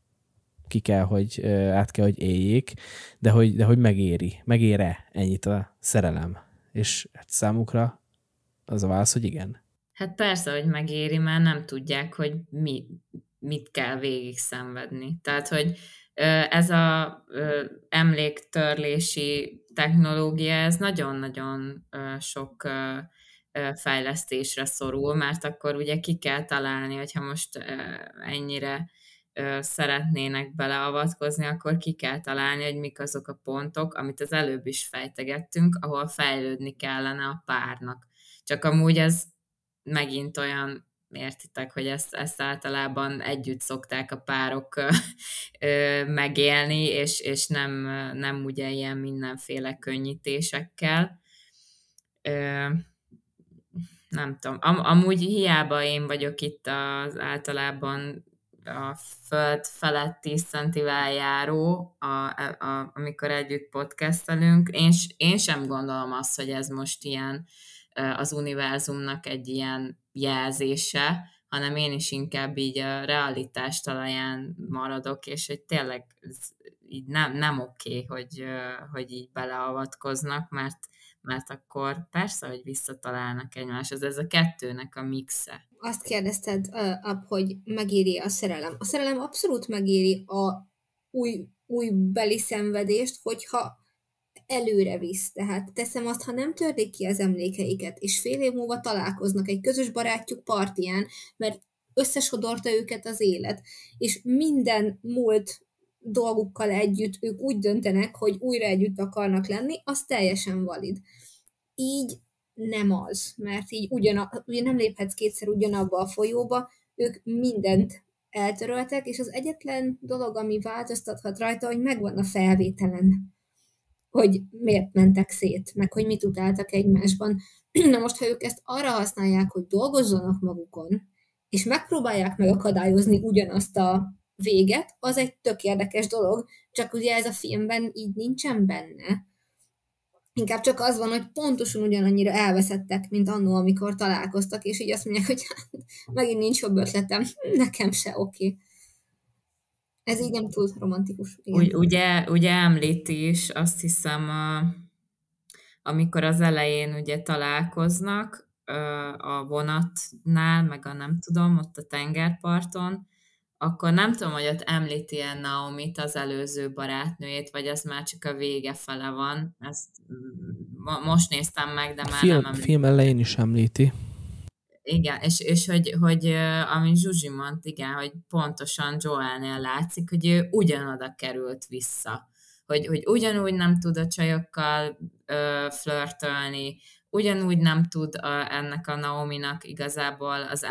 ki kell, hogy át kell, hogy éljék, de hogy, de hogy megéri, megére ennyit a szerelem. És hát számukra az a válasz, hogy igen. Hát persze, hogy megéri, mert nem tudják, hogy mi, mit kell végig szenvedni. Tehát, hogy ez a emléktörlési technológia, ez nagyon-nagyon sok fejlesztésre szorul, mert akkor ugye ki kell találni, hogyha most ennyire szeretnének beleavatkozni, akkor ki kell találni, hogy mik azok a pontok, amit az előbb is fejtegettünk, ahol fejlődni kellene a párnak. Csak amúgy ez megint olyan értitek, hogy ezt, ezt általában együtt szokták a párok ö, megélni, és, és nem, nem ugye ilyen mindenféle könnyítésekkel. Ö, nem tudom, am, amúgy hiába én vagyok itt az általában a föld felett 10 centivel járó, a, a, a, amikor együtt podcastelünk, én, én sem gondolom azt, hogy ez most ilyen az univerzumnak egy ilyen jelzése, hanem én is inkább így a realitás talaján maradok, és hogy tényleg így nem, nem oké, okay, hogy, hogy így beleavatkoznak, mert, mert akkor persze, hogy visszatalálnak egymáshoz. Ez a kettőnek a mixe. Azt kérdezted, uh, ab, hogy megéri a szerelem. A szerelem abszolút megéri a új, új beli szenvedést, hogyha előre visz. Tehát teszem azt, ha nem törlik ki az emlékeiket, és fél év múlva találkoznak egy közös barátjuk partiján, mert összesodorta őket az élet, és minden múlt dolgukkal együtt ők úgy döntenek, hogy újra együtt akarnak lenni, az teljesen valid. Így nem az, mert így ugyana, ugye nem léphetsz kétszer ugyanabba a folyóba, ők mindent eltöröltek, és az egyetlen dolog, ami változtathat rajta, hogy megvan a felvételen hogy miért mentek szét, meg hogy mit utáltak egymásban. Na most, ha ők ezt arra használják, hogy dolgozzanak magukon, és megpróbálják megakadályozni ugyanazt a véget, az egy tök érdekes dolog, csak ugye ez a filmben így nincsen benne. Inkább csak az van, hogy pontosan ugyanannyira elveszettek, mint annó, amikor találkoztak, és így azt mondják, hogy hát, megint nincs jobb ötletem, nekem se oké. Okay. Ez így nem túl romantikus. Ugy, ugye, ugye említi is, azt hiszem, a, amikor az elején ugye találkoznak a vonatnál, meg a nem tudom, ott a tengerparton, akkor nem tudom, hogy ott említi-e Naomit az előző barátnőjét, vagy az már csak a vége fele van. Ezt most néztem meg, de már a film, nem említi. film elején is említi. Igen, és, és hogy, hogy ami Zsuzsi mondt, igen, hogy pontosan Joelnél látszik, hogy ő ugyanoda került vissza. Hogy, hogy ugyanúgy nem tud a csajokkal ö, flörtölni, ugyanúgy nem tud a, ennek a Naominak igazából az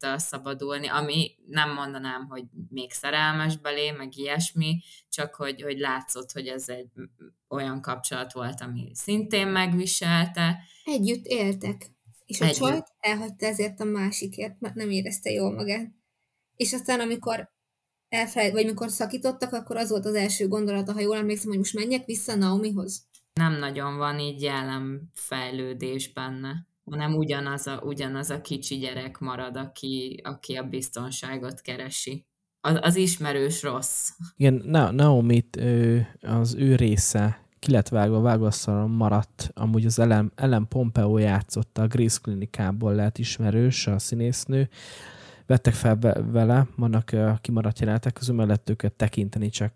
a szabadulni, ami nem mondanám, hogy még szerelmes belé, meg ilyesmi, csak hogy, hogy látszott, hogy ez egy olyan kapcsolat volt, ami szintén megviselte. Együtt éltek. És a csajt elhagyta ezért a másikért, mert nem érezte jól magát. És aztán, amikor elfelejt, vagy mikor szakítottak, akkor az volt az első gondolata, ha jól emlékszem, hogy most menjek vissza Naomihoz. Nem nagyon van így jellemfejlődés benne, hanem ugyanaz a, ugyanaz a kicsi gyerek marad, aki, aki a biztonságot keresi. Az, az ismerős rossz. Igen, Na- Naomit az ő része kiletvágva, lett maradt. Amúgy az Ellen, Ellen Pompeo játszotta, a Grace klinikából lehet ismerős a színésznő. Vettek fel vele, vannak kimaradt jelenetek közül, mellett őket tekinteni, csak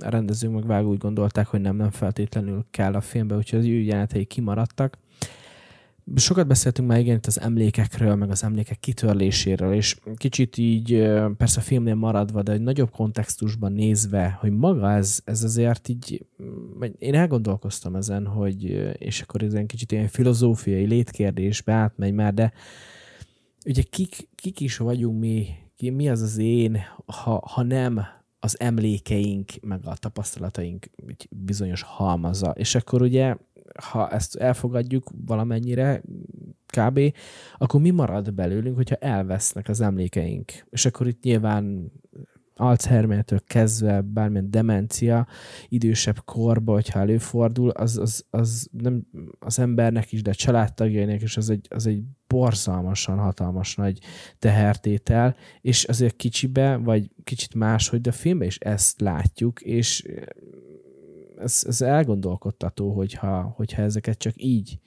a rendezők meg vágó úgy gondolták, hogy nem, nem feltétlenül kell a filmbe, úgyhogy az ő jelenetei kimaradtak. Sokat beszéltünk már igen itt az emlékekről, meg az emlékek kitörléséről, és kicsit így persze a filmnél maradva, de egy nagyobb kontextusban nézve, hogy maga ez, ez azért így, mm, én elgondolkoztam ezen, hogy, és akkor ez egy kicsit ilyen filozófiai létkérdésbe átmegy már, de ugye kik, kik is vagyunk mi, ki, mi az az én, ha, ha nem az emlékeink, meg a tapasztalataink egy bizonyos halmaza. És akkor ugye ha ezt elfogadjuk valamennyire, kb., akkor mi marad belőlünk, hogyha elvesznek az emlékeink? És akkor itt nyilván Alzheimertől kezdve bármilyen demencia idősebb korba, hogyha előfordul, az, az, az nem az embernek is, de a családtagjainak is az egy, az egy borzalmasan hatalmas nagy tehertétel, és azért kicsibe, vagy kicsit máshogy, de a filmben is ezt látjuk, és ez, ez elgondolkodtató, hogyha, hogyha ezeket csak így,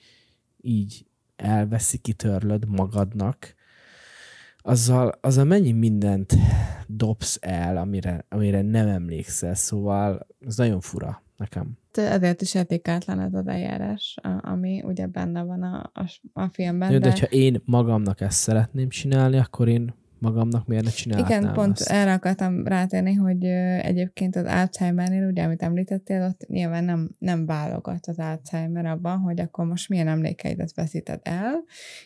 így elveszi, kitörlöd magadnak, azzal, a mennyi mindent dobsz el, amire, amire nem emlékszel, szóval ez nagyon fura nekem. Ezért is etikátlan ez az eljárás, ami ugye benne van a, a, a filmben. Jó, de, de hogyha én magamnak ezt szeretném csinálni, akkor én magamnak miért ne csinálhatnám Igen, pont erre akartam rátérni, hogy egyébként az Alzheimer-nél, ugye, amit említettél, ott nyilván nem, nem válogat az Alzheimer abban, hogy akkor most milyen emlékeidet veszíted el.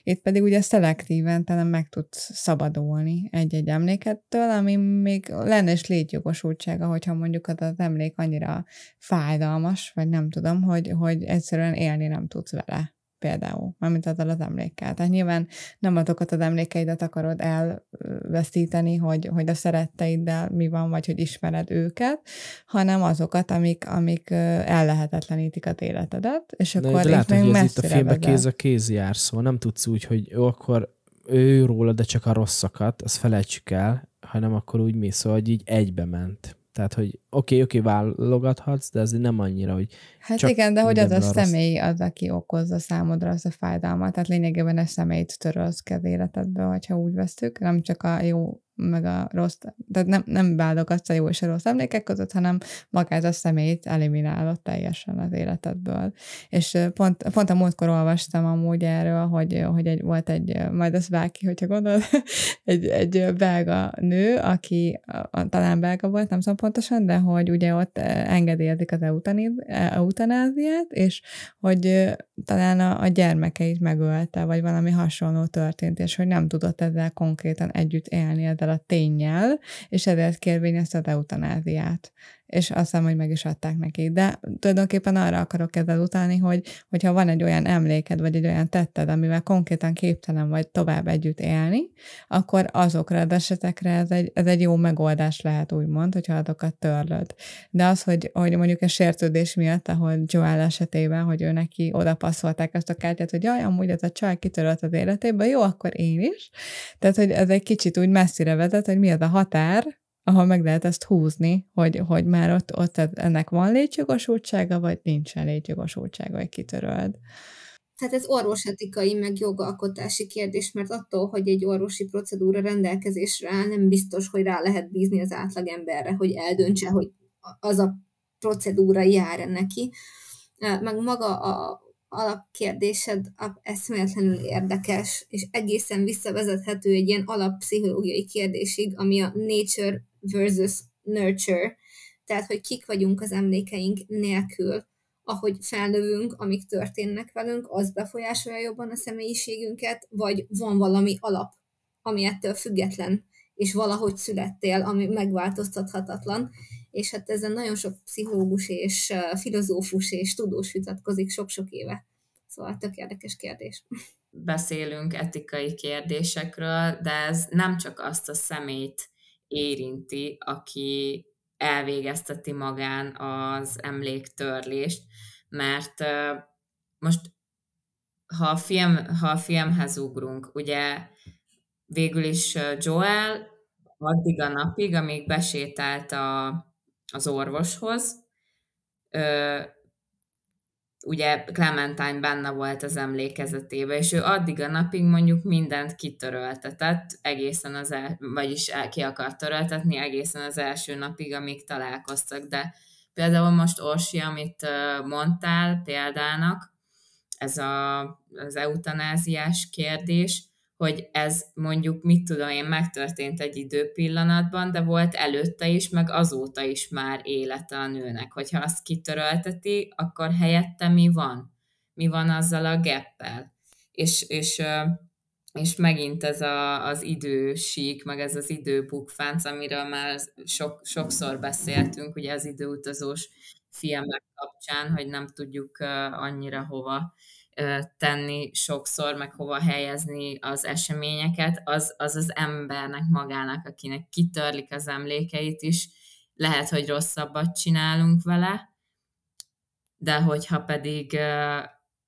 Itt pedig ugye szelektíven nem meg tudsz szabadulni egy-egy emlékettől, ami még lenne is létjogosultsága, hogyha mondjuk az az emlék annyira fájdalmas, vagy nem tudom, hogy, hogy egyszerűen élni nem tudsz vele például, mármint azzal az emlékkel. Tehát nyilván nem azokat az emlékeidet akarod elveszíteni, hogy, hogy a szeretteiddel mi van, vagy hogy ismered őket, hanem azokat, amik, amik ellehetetlenítik a életedet, és Na, akkor lehet, még hogy ez itt a filmben kéz a kéz jár, szóval nem tudsz úgy, hogy jó, akkor ő róla, de csak a rosszakat, azt felejtsük el, hanem akkor úgy mi, szóval, hogy így egybe ment. Tehát, hogy oké, okay, oké, okay, válogathatsz, de azért nem annyira, hogy Hát csak igen, de hogy az a személy az, aki okozza számodra azt a fájdalmat, tehát lényegében a személyt törölsz az ha úgy vesztük, nem csak a jó meg a rossz, tehát nem, nem azt a jó és a rossz emlékek között, hanem magát a szemét eliminálod teljesen az életedből. És pont, pont a múltkor olvastam amúgy erről, hogy, hogy egy, volt egy, majd az váki, hogyha gondolod, egy, egy belga nő, aki talán belga volt, nem tudom pontosan, de hogy ugye ott engedélyezik az e, eutanáziát, és hogy talán a, a gyermekeit megölte, vagy valami hasonló történt, és hogy nem tudott ezzel konkrétan együtt élni ezzel ezzel a tényjel, és ezért kérvényezte az eutanáziát és azt hiszem, hogy meg is adták neki. De tulajdonképpen arra akarok ezzel utalni, hogy hogyha van egy olyan emléked, vagy egy olyan tetted, amivel konkrétan képtelen vagy tovább együtt élni, akkor azokra az esetekre ez egy, ez egy jó megoldás lehet, úgymond, hogyha azokat törlöd. De az, hogy, hogy mondjuk a sértődés miatt, ahol Joel esetében, hogy ő neki oda passzolták azt a kártyát, hogy jaj, amúgy ez a csaj kitörölt az életéből, jó, akkor én is. Tehát, hogy ez egy kicsit úgy messzire vezet, hogy mi az a határ, ahol meg lehet ezt húzni, hogy, hogy már ott, ott ennek van létjogosultsága, vagy nincsen létjogosultsága, vagy kitöröld. Hát ez orvosetikai, meg jogalkotási kérdés, mert attól, hogy egy orvosi procedúra rendelkezésre áll, nem biztos, hogy rá lehet bízni az átlagemberre, hogy eldöntse, hogy az a procedúra jár -e neki. Meg maga a alapkérdésed eszméletlenül érdekes, és egészen visszavezethető egy ilyen alappszichológiai kérdésig, ami a Nature versus nurture, tehát hogy kik vagyunk az emlékeink nélkül, ahogy felnövünk, amik történnek velünk, az befolyásolja jobban a személyiségünket, vagy van valami alap, ami ettől független, és valahogy születtél, ami megváltoztathatatlan, és hát ezen nagyon sok pszichológus és filozófus és tudós vitatkozik sok-sok éve. Szóval tök érdekes kérdés. Beszélünk etikai kérdésekről, de ez nem csak azt a szemét érinti, aki elvégezteti magán az emléktörlést, mert most ha a, film, ha a filmhez ugrunk, ugye végül is Joel addig a napig, amíg besétált a, az orvoshoz, ugye Clementine benne volt az emlékezetébe, és ő addig a napig mondjuk mindent kitöröltetett, egészen az el, vagyis el, ki akart töröltetni egészen az első napig, amíg találkoztak, de például most Orsi, amit mondtál példának, ez a, az eutanáziás kérdés, hogy ez mondjuk, mit tudom én, megtörtént egy időpillanatban, de volt előtte is, meg azóta is már élete a nőnek. Hogyha azt kitörölteti, akkor helyette mi van? Mi van azzal a geppel? És, és, és megint ez a, az idősík, meg ez az időbukfánc, amiről már sok, sokszor beszéltünk, ugye az időutazós filmek kapcsán, hogy nem tudjuk annyira hova tenni sokszor, meg hova helyezni az eseményeket, az az, az embernek magának, akinek kitörlik az emlékeit is, lehet, hogy rosszabbat csinálunk vele, de hogyha pedig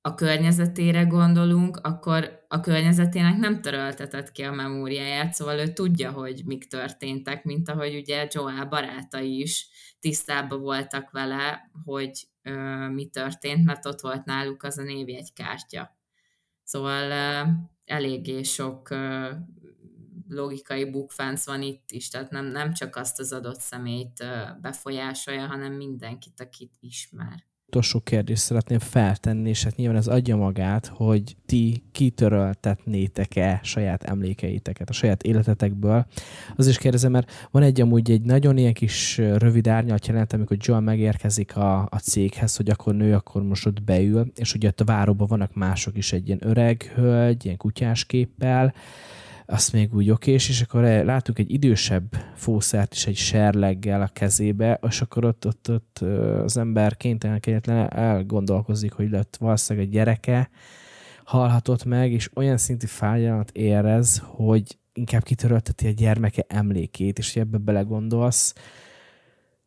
a környezetére gondolunk, akkor a környezetének nem töröltetett ki a memóriáját, szóval ő tudja, hogy mik történtek, mint ahogy ugye Joel barátai is tisztában voltak vele, hogy ö, mi történt, mert ott volt náluk az a névjegykártya. Szóval ö, eléggé sok ö, logikai bukfánc van itt is, tehát nem, nem csak azt az adott személyt befolyásolja, hanem mindenkit, akit ismer utolsó kérdést szeretném feltenni, és hát nyilván ez adja magát, hogy ti kitöröltetnétek-e saját emlékeiteket a saját életetekből. Az is kérdezem, mert van egy amúgy egy nagyon ilyen kis rövid árnyalt jelent, amikor John megérkezik a, a céghez, hogy akkor nő, akkor most ott beül, és ugye ott a váróban vannak mások is, egy ilyen öreg hölgy, ilyen kutyásképpel, azt még úgy okés, és akkor látunk egy idősebb fószert is egy serleggel a kezébe, és akkor ott, ott, ott az ember kénytelen kegyetlen elgondolkozik, hogy lett valószínűleg a gyereke, halhatott meg, és olyan szintű fájdalmat érez, hogy inkább kitörölteti a gyermeke emlékét, és hogy ebbe belegondolsz,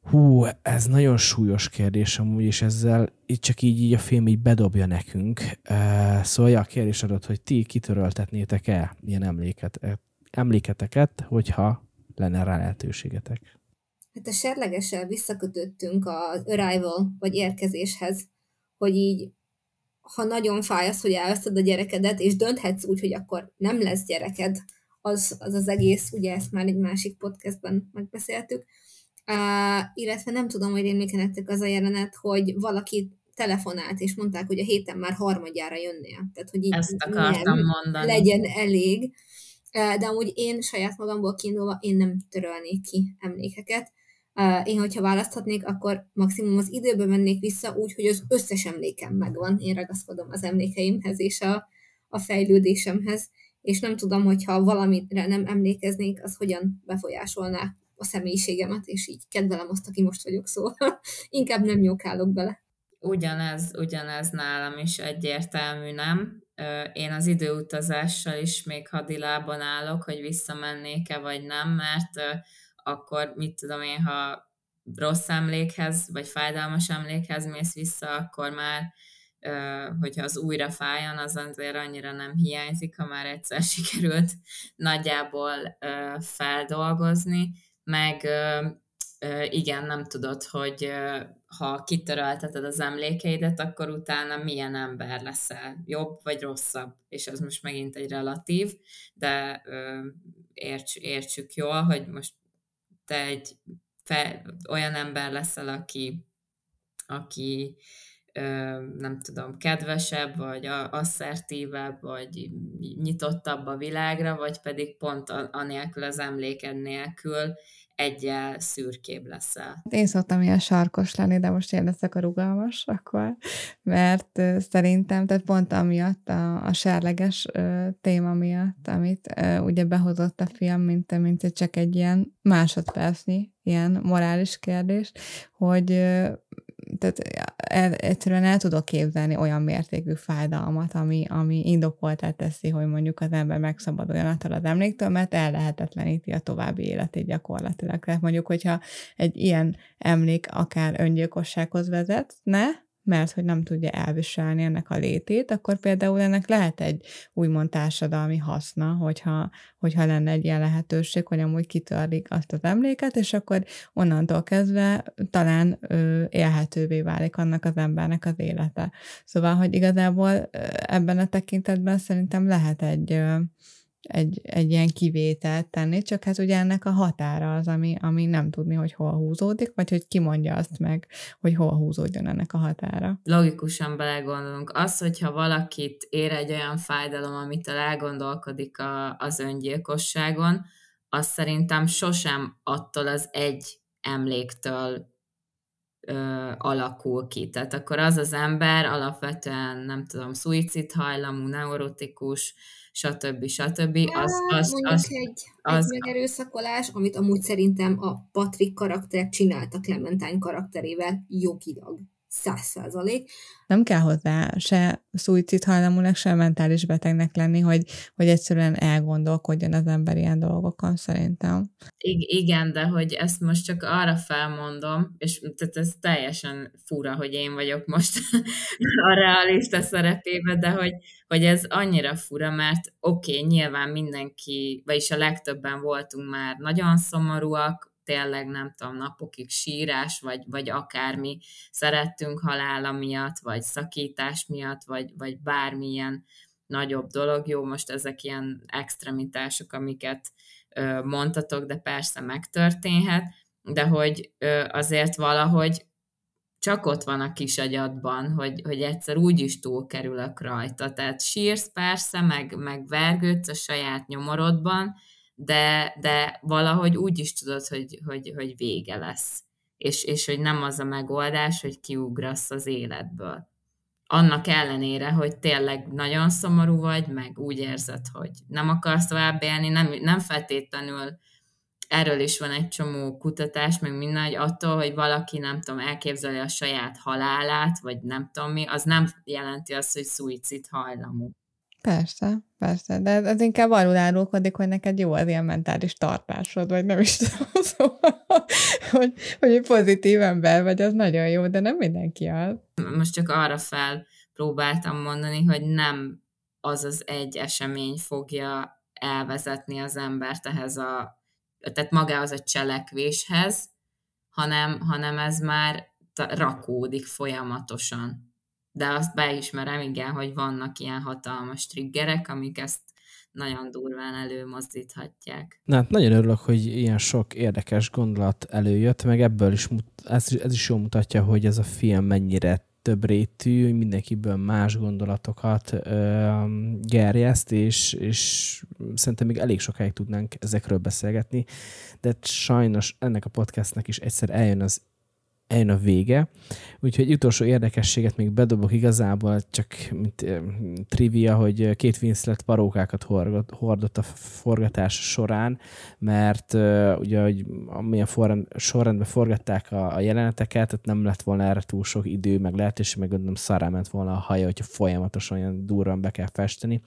Hú, ez nagyon súlyos kérdés amúgy, és ezzel itt csak így, így a film így bedobja nekünk. Szóval ja, a kérdés adott, hogy ti kitöröltetnétek-e ilyen emléket, e, emléketeket, hogyha lenne rá lehetőségetek. Hát a serlegesen visszakötöttünk az arrival, vagy érkezéshez, hogy így, ha nagyon fáj az, hogy elveszted a gyerekedet, és dönthetsz úgy, hogy akkor nem lesz gyereked, az az, az egész, ugye ezt már egy másik podcastban megbeszéltük, Uh, illetve nem tudom, hogy én emlékezettek az a jelenet, hogy valaki telefonált, és mondták, hogy a héten már harmadjára jönnél. Tehát, hogy így Ezt akartam nem mondani. legyen elég. Uh, de amúgy én saját magamból kiindulva, én nem törölnék ki emlékeket. Uh, én, hogyha választhatnék, akkor maximum az időbe mennék vissza úgy, hogy az összes emlékem megvan. Én ragaszkodom az emlékeimhez és a, a fejlődésemhez, és nem tudom, hogyha valamire nem emlékeznék, az hogyan befolyásolná a személyiségemet, és így kedvelem azt, aki most vagyok, szóval inkább nem nyókálok bele. Ugyanez, ugyanez nálam is egyértelmű, nem? Én az időutazással is még hadilában állok, hogy visszamennék-e vagy nem, mert akkor mit tudom én, ha rossz emlékhez, vagy fájdalmas emlékhez mész vissza, akkor már hogyha az újra fájjon, az azért annyira nem hiányzik, ha már egyszer sikerült nagyjából feldolgozni meg igen, nem tudod, hogy ha kitörölteted az emlékeidet, akkor utána milyen ember leszel, jobb vagy rosszabb, és ez most megint egy relatív, de érts, értsük jól, hogy most te egy fe, olyan ember leszel, aki, aki nem tudom, kedvesebb, vagy asszertívebb, vagy nyitottabb a világra, vagy pedig pont anélkül az emléked nélkül egyel szürkébb leszel. Én szoktam ilyen sarkos lenni, de most én leszek a rugalmas akkor, mert szerintem, tehát pont amiatt a, a serleges téma miatt, amit ugye behozott a film, mint, mint csak egy ilyen másodpercnyi ilyen morális kérdés, hogy tehát el, egyszerűen el tudok képzelni olyan mértékű fájdalmat, ami, ami indokoltá teszi, hogy mondjuk az ember megszabaduljon attól az emléktől, mert el lehetetleníti a további életét gyakorlatilag. Tehát mondjuk, hogyha egy ilyen emlék akár öngyilkossághoz vezetne, mert hogy nem tudja elviselni ennek a létét, akkor például ennek lehet egy úgymond társadalmi haszna, hogyha, hogyha lenne egy ilyen lehetőség, hogy amúgy kitörlik azt az emléket, és akkor onnantól kezdve talán ö, élhetővé válik annak az embernek az élete. Szóval, hogy igazából ebben a tekintetben szerintem lehet egy, egy, egy ilyen kivételt tenni, csak hát ugye ennek a határa az, ami, ami nem tudni, hogy hol húzódik, vagy hogy ki mondja azt meg, hogy hol húzódjon ennek a határa. Logikusan belegondolunk. Az, hogyha valakit ér egy olyan fájdalom, amit elgondolkodik a, az öngyilkosságon, az szerintem sosem attól az egy emléktől ö, alakul ki. Tehát akkor az az ember alapvetően, nem tudom, szuicidhajlamú, neurotikus, stb. stb. Ja, az, az, mondjuk az, egy, az, egy erőszakolás, amit amúgy szerintem a Patrik karakter csinálta Clementine karakterével jogilag száz százalék. Nem kell hozzá se szújcidhajlamúnak, se mentális betegnek lenni, hogy, hogy egyszerűen elgondolkodjon az ember ilyen dolgokon szerintem. I- igen, de hogy ezt most csak arra felmondom, és tehát ez teljesen fura, hogy én vagyok most a realista szerepébe, de hogy, hogy ez annyira fura, mert oké, okay, nyilván mindenki, vagyis a legtöbben voltunk már nagyon szomorúak, tényleg nem tudom, napokig sírás, vagy, vagy akármi, szerettünk halála miatt, vagy szakítás miatt, vagy, vagy bármilyen nagyobb dolog. Jó, most ezek ilyen extremitások, amiket ö, mondtatok, de persze megtörténhet, de hogy ö, azért valahogy csak ott van a kis agyadban, hogy, hogy egyszer úgy is túlkerülök rajta. Tehát sírsz persze, meg, meg vergődsz a saját nyomorodban, de, de valahogy úgy is tudod, hogy, hogy, hogy vége lesz. És, és hogy nem az a megoldás, hogy kiugrasz az életből. Annak ellenére, hogy tényleg nagyon szomorú vagy, meg úgy érzed, hogy nem akarsz tovább élni, nem, nem feltétlenül erről is van egy csomó kutatás, meg minden, hogy attól, hogy valaki, nem tudom, elképzeli a saját halálát, vagy nem tudom mi, az nem jelenti azt, hogy szuicid hajlamú. Persze, persze, de ez inkább arról árulkodik, hogy neked jó az ilyen mentális tartásod, vagy nem is tudom, szóval, hogy, hogy pozitív ember vagy, az nagyon jó, de nem mindenki az. Most csak arra fel próbáltam mondani, hogy nem az az egy esemény fogja elvezetni az embert ehhez a, tehát magához a cselekvéshez, hanem, hanem ez már rakódik folyamatosan de azt beismerem, igen, hogy vannak ilyen hatalmas triggerek, amik ezt nagyon durván előmozdíthatják. Na, hát nagyon örülök, hogy ilyen sok érdekes gondolat előjött, meg ebből is, ez, ez is jól mutatja, hogy ez a film mennyire több rétű, hogy mindenkiből más gondolatokat ö, gerjeszt, és, és szerintem még elég sokáig tudnánk ezekről beszélgetni, de sajnos ennek a podcastnek is egyszer eljön az eljön a vége. Úgyhogy utolsó érdekességet még bedobok igazából, csak mint eh, trivia, hogy eh, két Winslet parókákat hordott a forgatás során, mert eh, ugye, hogy amilyen forrend, sorrendben forgatták a, a jeleneteket, tehát nem lett volna erre túl sok idő, meg és meg gondolom szará ment volna a haja, hogyha folyamatosan olyan durran be kell festeni,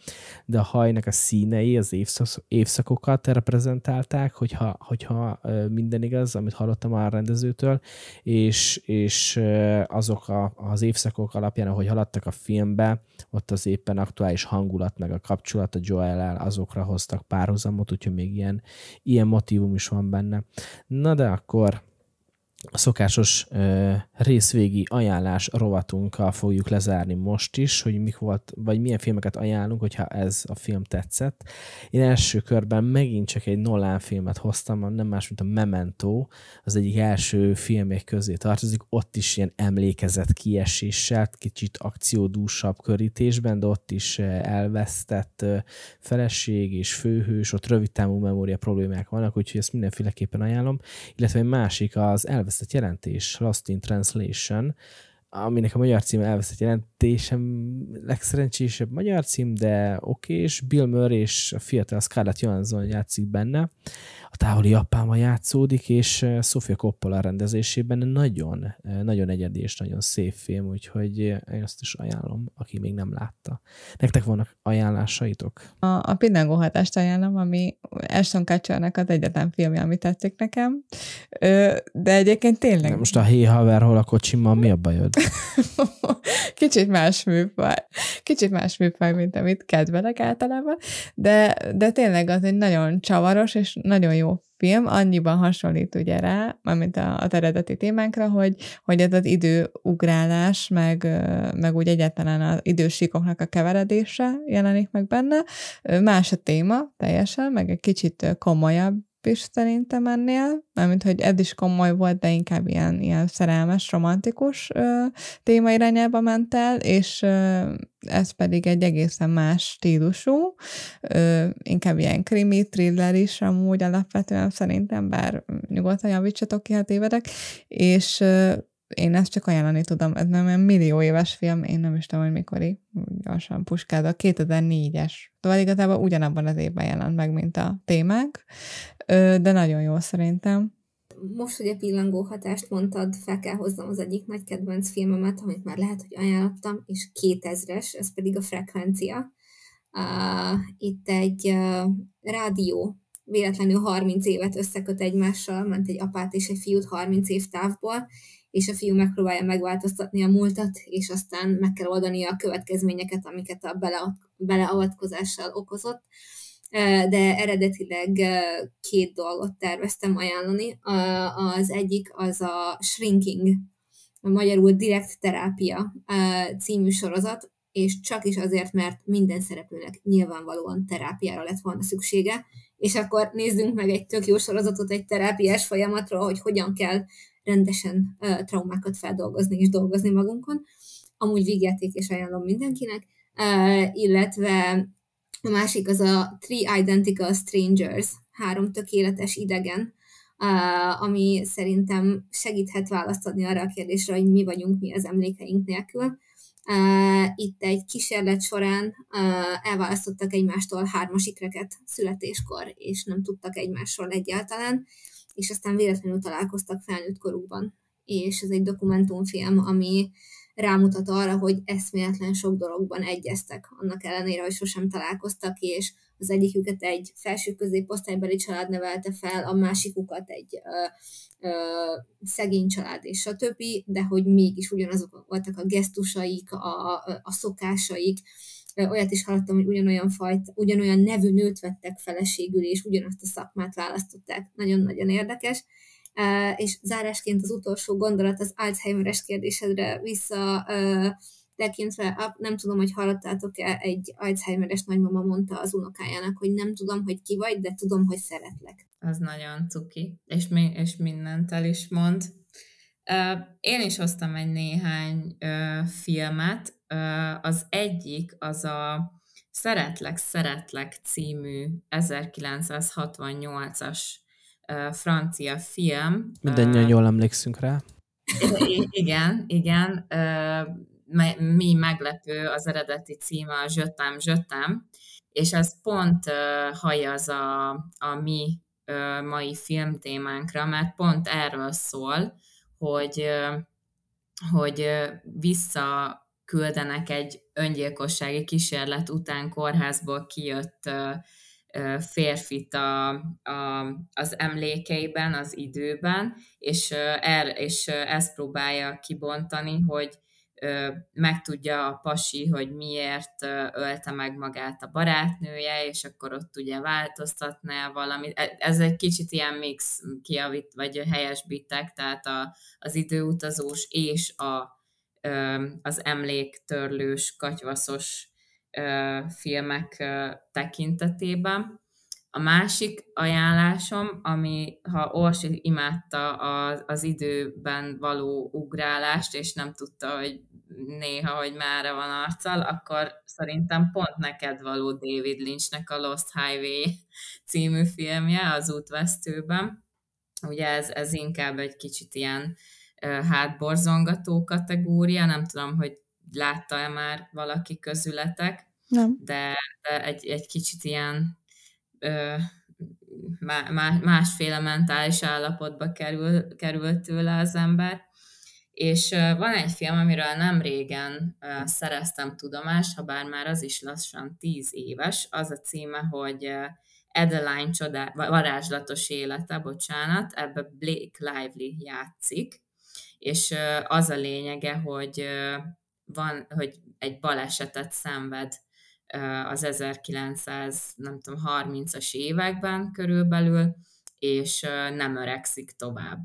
de a hajnak a színei, az évszak, évszakokat reprezentálták, hogyha, hogyha minden igaz, amit hallottam a rendezőtől, és és, és azok a, az évszakok alapján, ahogy haladtak a filmbe, ott az éppen aktuális hangulat, meg a kapcsolat a Joel-el azokra hoztak párhuzamot, úgyhogy még ilyen, ilyen motivum is van benne. Na de akkor a szokásos ö, részvégi ajánlás rovatunkkal fogjuk lezárni most is, hogy mik volt, vagy milyen filmeket ajánlunk, hogyha ez a film tetszett. Én első körben megint csak egy Nolan filmet hoztam, nem más, mint a Memento, az egyik első filmek közé tartozik, ott is ilyen emlékezett kieséssel, kicsit akciódúsabb körítésben, de ott is elvesztett feleség és főhős, ott rövid távú memória problémák vannak, úgyhogy ezt mindenféleképpen ajánlom, illetve egy másik az elvesztett elveszett jelentés, Lost in Translation, aminek a magyar címe elveszett jelentésem legszerencsésebb magyar cím, de oké, és Bill Murray és a fiatal Scarlett Johansson játszik benne a távoli Japánban játszódik, és Sofia Coppola rendezésében nagyon, nagyon egyedi és nagyon szép film, úgyhogy én azt is ajánlom, aki még nem látta. Nektek vannak ajánlásaitok? A, a Pillangó hatást ajánlom, ami Ashton Kutchernek az egyetlen filmje, amit tetszik nekem, de egyébként tényleg... De most a Hey Haver, hol a kocsimban, mi a bajod? Kicsit más műfaj. Kicsit más műfaj, mint amit kedvelek általában, de, de tényleg az egy nagyon csavaros és nagyon jó film annyiban hasonlít ugye rá, mármint a, a eredeti témánkra, hogy, hogy ez az időugrálás, meg, meg úgy egyáltalán az idősíkoknak a keveredése jelenik meg benne. Más a téma teljesen, meg egy kicsit komolyabb is szerintem ennél, mármint, hogy ez is komoly volt, de inkább ilyen, ilyen szerelmes, romantikus ö, téma irányába ment el, és ö, ez pedig egy egészen más stílusú, ö, inkább ilyen krimi, thriller is amúgy alapvetően szerintem, bár nyugodtan javítsatok ki, ha tévedek, és ö, én ezt csak ajánlani tudom, ez nem olyan millió éves film, én nem is tudom, hogy mikori, gyorsan puskád, a 2004-es. Tovább szóval igazából ugyanabban az évben jelent meg, mint a témák, de nagyon jó szerintem. Most, hogy a pillangó hatást mondtad, fel kell hoznom az egyik nagy kedvenc filmemet, amit már lehet, hogy ajánlottam, és 2000-es, ez pedig a Frekvencia. Uh, itt egy uh, rádió véletlenül 30 évet összeköt egymással, ment egy apát és egy fiút 30 év távból, és a fiú megpróbálja megváltoztatni a múltat, és aztán meg kell oldani a következményeket, amiket a beleavatkozással okozott. De eredetileg két dolgot terveztem ajánlani. Az egyik az a Shrinking, a magyarul Direkt Terápia című sorozat, és csak is azért, mert minden szereplőnek nyilvánvalóan terápiára lett volna szüksége, és akkor nézzünk meg egy tök jó sorozatot egy terápiás folyamatról, hogy hogyan kell rendesen traumákat feldolgozni és dolgozni magunkon. Amúgy vigyáték és ajánlom mindenkinek, illetve a másik az a Three Identical Strangers, három tökéletes idegen, ami szerintem segíthet választ adni arra a kérdésre, hogy mi vagyunk mi az emlékeink nélkül. Itt egy kísérlet során elválasztottak egymástól hármas ikreket születéskor, és nem tudtak egymásról egyáltalán, és aztán véletlenül találkoztak felnőtt korukban. És ez egy dokumentumfilm, ami rámutat arra, hogy eszméletlen sok dologban egyeztek, annak ellenére, hogy sosem találkoztak, és az egyiküket egy felső középosztálybeli család nevelte fel, a másikukat egy ö, ö, szegény család, és a többi, de hogy mégis ugyanazok voltak a gesztusaik, a, a szokásaik, olyat is hallottam, hogy ugyanolyan fajt, ugyanolyan nevű nőt vettek feleségül, és ugyanazt a szakmát választották. Nagyon-nagyon érdekes. És zárásként az utolsó gondolat az Alzheimer-es kérdésedre vissza tekintve, nem tudom, hogy hallottátok-e, egy Alzheimer-es nagymama mondta az unokájának, hogy nem tudom, hogy ki vagy, de tudom, hogy szeretlek. Az nagyon cuki, és, mi, és mindent el is mond. Én is hoztam egy néhány filmet. Az egyik az a Szeretlek, Szeretlek című 1968-as francia film. Mindennyian jól emlékszünk rá. igen, igen. Mi meglepő, az eredeti címe a Zsötem, Zsötem, és ez pont az a, a mi mai filmtémánkra, mert pont erről szól, hogy, hogy vissza küldenek egy öngyilkossági kísérlet után kórházból kijött férfit a, a, az emlékeiben, az időben, és, el, és ezt próbálja kibontani, hogy megtudja a pasi, hogy miért ölte meg magát a barátnője, és akkor ott ugye változtatná valamit. E, ez egy kicsit ilyen mix kiavít, vagy helyesbitek, tehát a, az időutazós és a, az emléktörlős, katyvaszos filmek tekintetében. A másik ajánlásom, ami ha Orsi imádta az, az időben való ugrálást, és nem tudta, hogy néha, hogy már van arccal, akkor szerintem pont neked való David Lynchnek a Lost Highway című filmje az útvesztőben. Ugye ez, ez inkább egy kicsit ilyen hátborzongató kategória, nem tudom, hogy látta-e már valaki közületek, nem. De, de egy, egy kicsit ilyen má, másféle mentális állapotba kerül, került tőle az ember. És van egy film, amiről nem régen szereztem tudomást, ha bár már az is lassan tíz éves. Az a címe, hogy Adeline csodá, varázslatos élete, bocsánat, ebbe Blake Lively játszik, és az a lényege, hogy van, hogy egy balesetet szenved az 1900, nem tudom, 30-as években körülbelül, és nem öregszik tovább.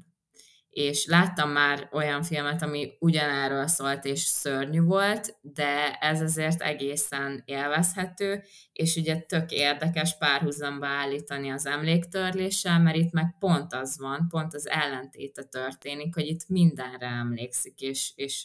És láttam már olyan filmet, ami ugyanáról szólt és szörnyű volt, de ez azért egészen élvezhető, és ugye tök érdekes párhuzamba állítani az emléktörléssel, mert itt meg pont az van, pont az ellentéte történik, hogy itt mindenre emlékszik, és, és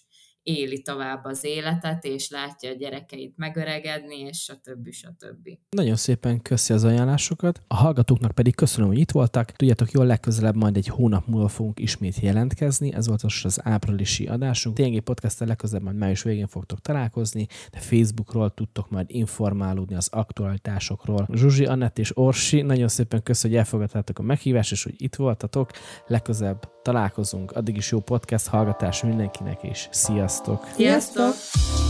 éli tovább az életet, és látja a gyerekeit megöregedni, és stb. stb. Nagyon szépen köszi az ajánlásokat, a hallgatóknak pedig köszönöm, hogy itt voltak. Tudjátok jól, legközelebb majd egy hónap múlva fogunk ismét jelentkezni, ez volt most az áprilisi adásunk. TNG podcast legközelebb majd május végén fogtok találkozni, de Facebookról tudtok majd informálódni az aktualitásokról. Zsuzsi, Annett és Orsi, nagyon szépen köszönöm, hogy elfogadtátok a meghívást, és hogy itt voltatok. Legközelebb találkozunk, addig is jó podcast hallgatás mindenkinek, és sziasztok! Sziasztok! Sziasztok!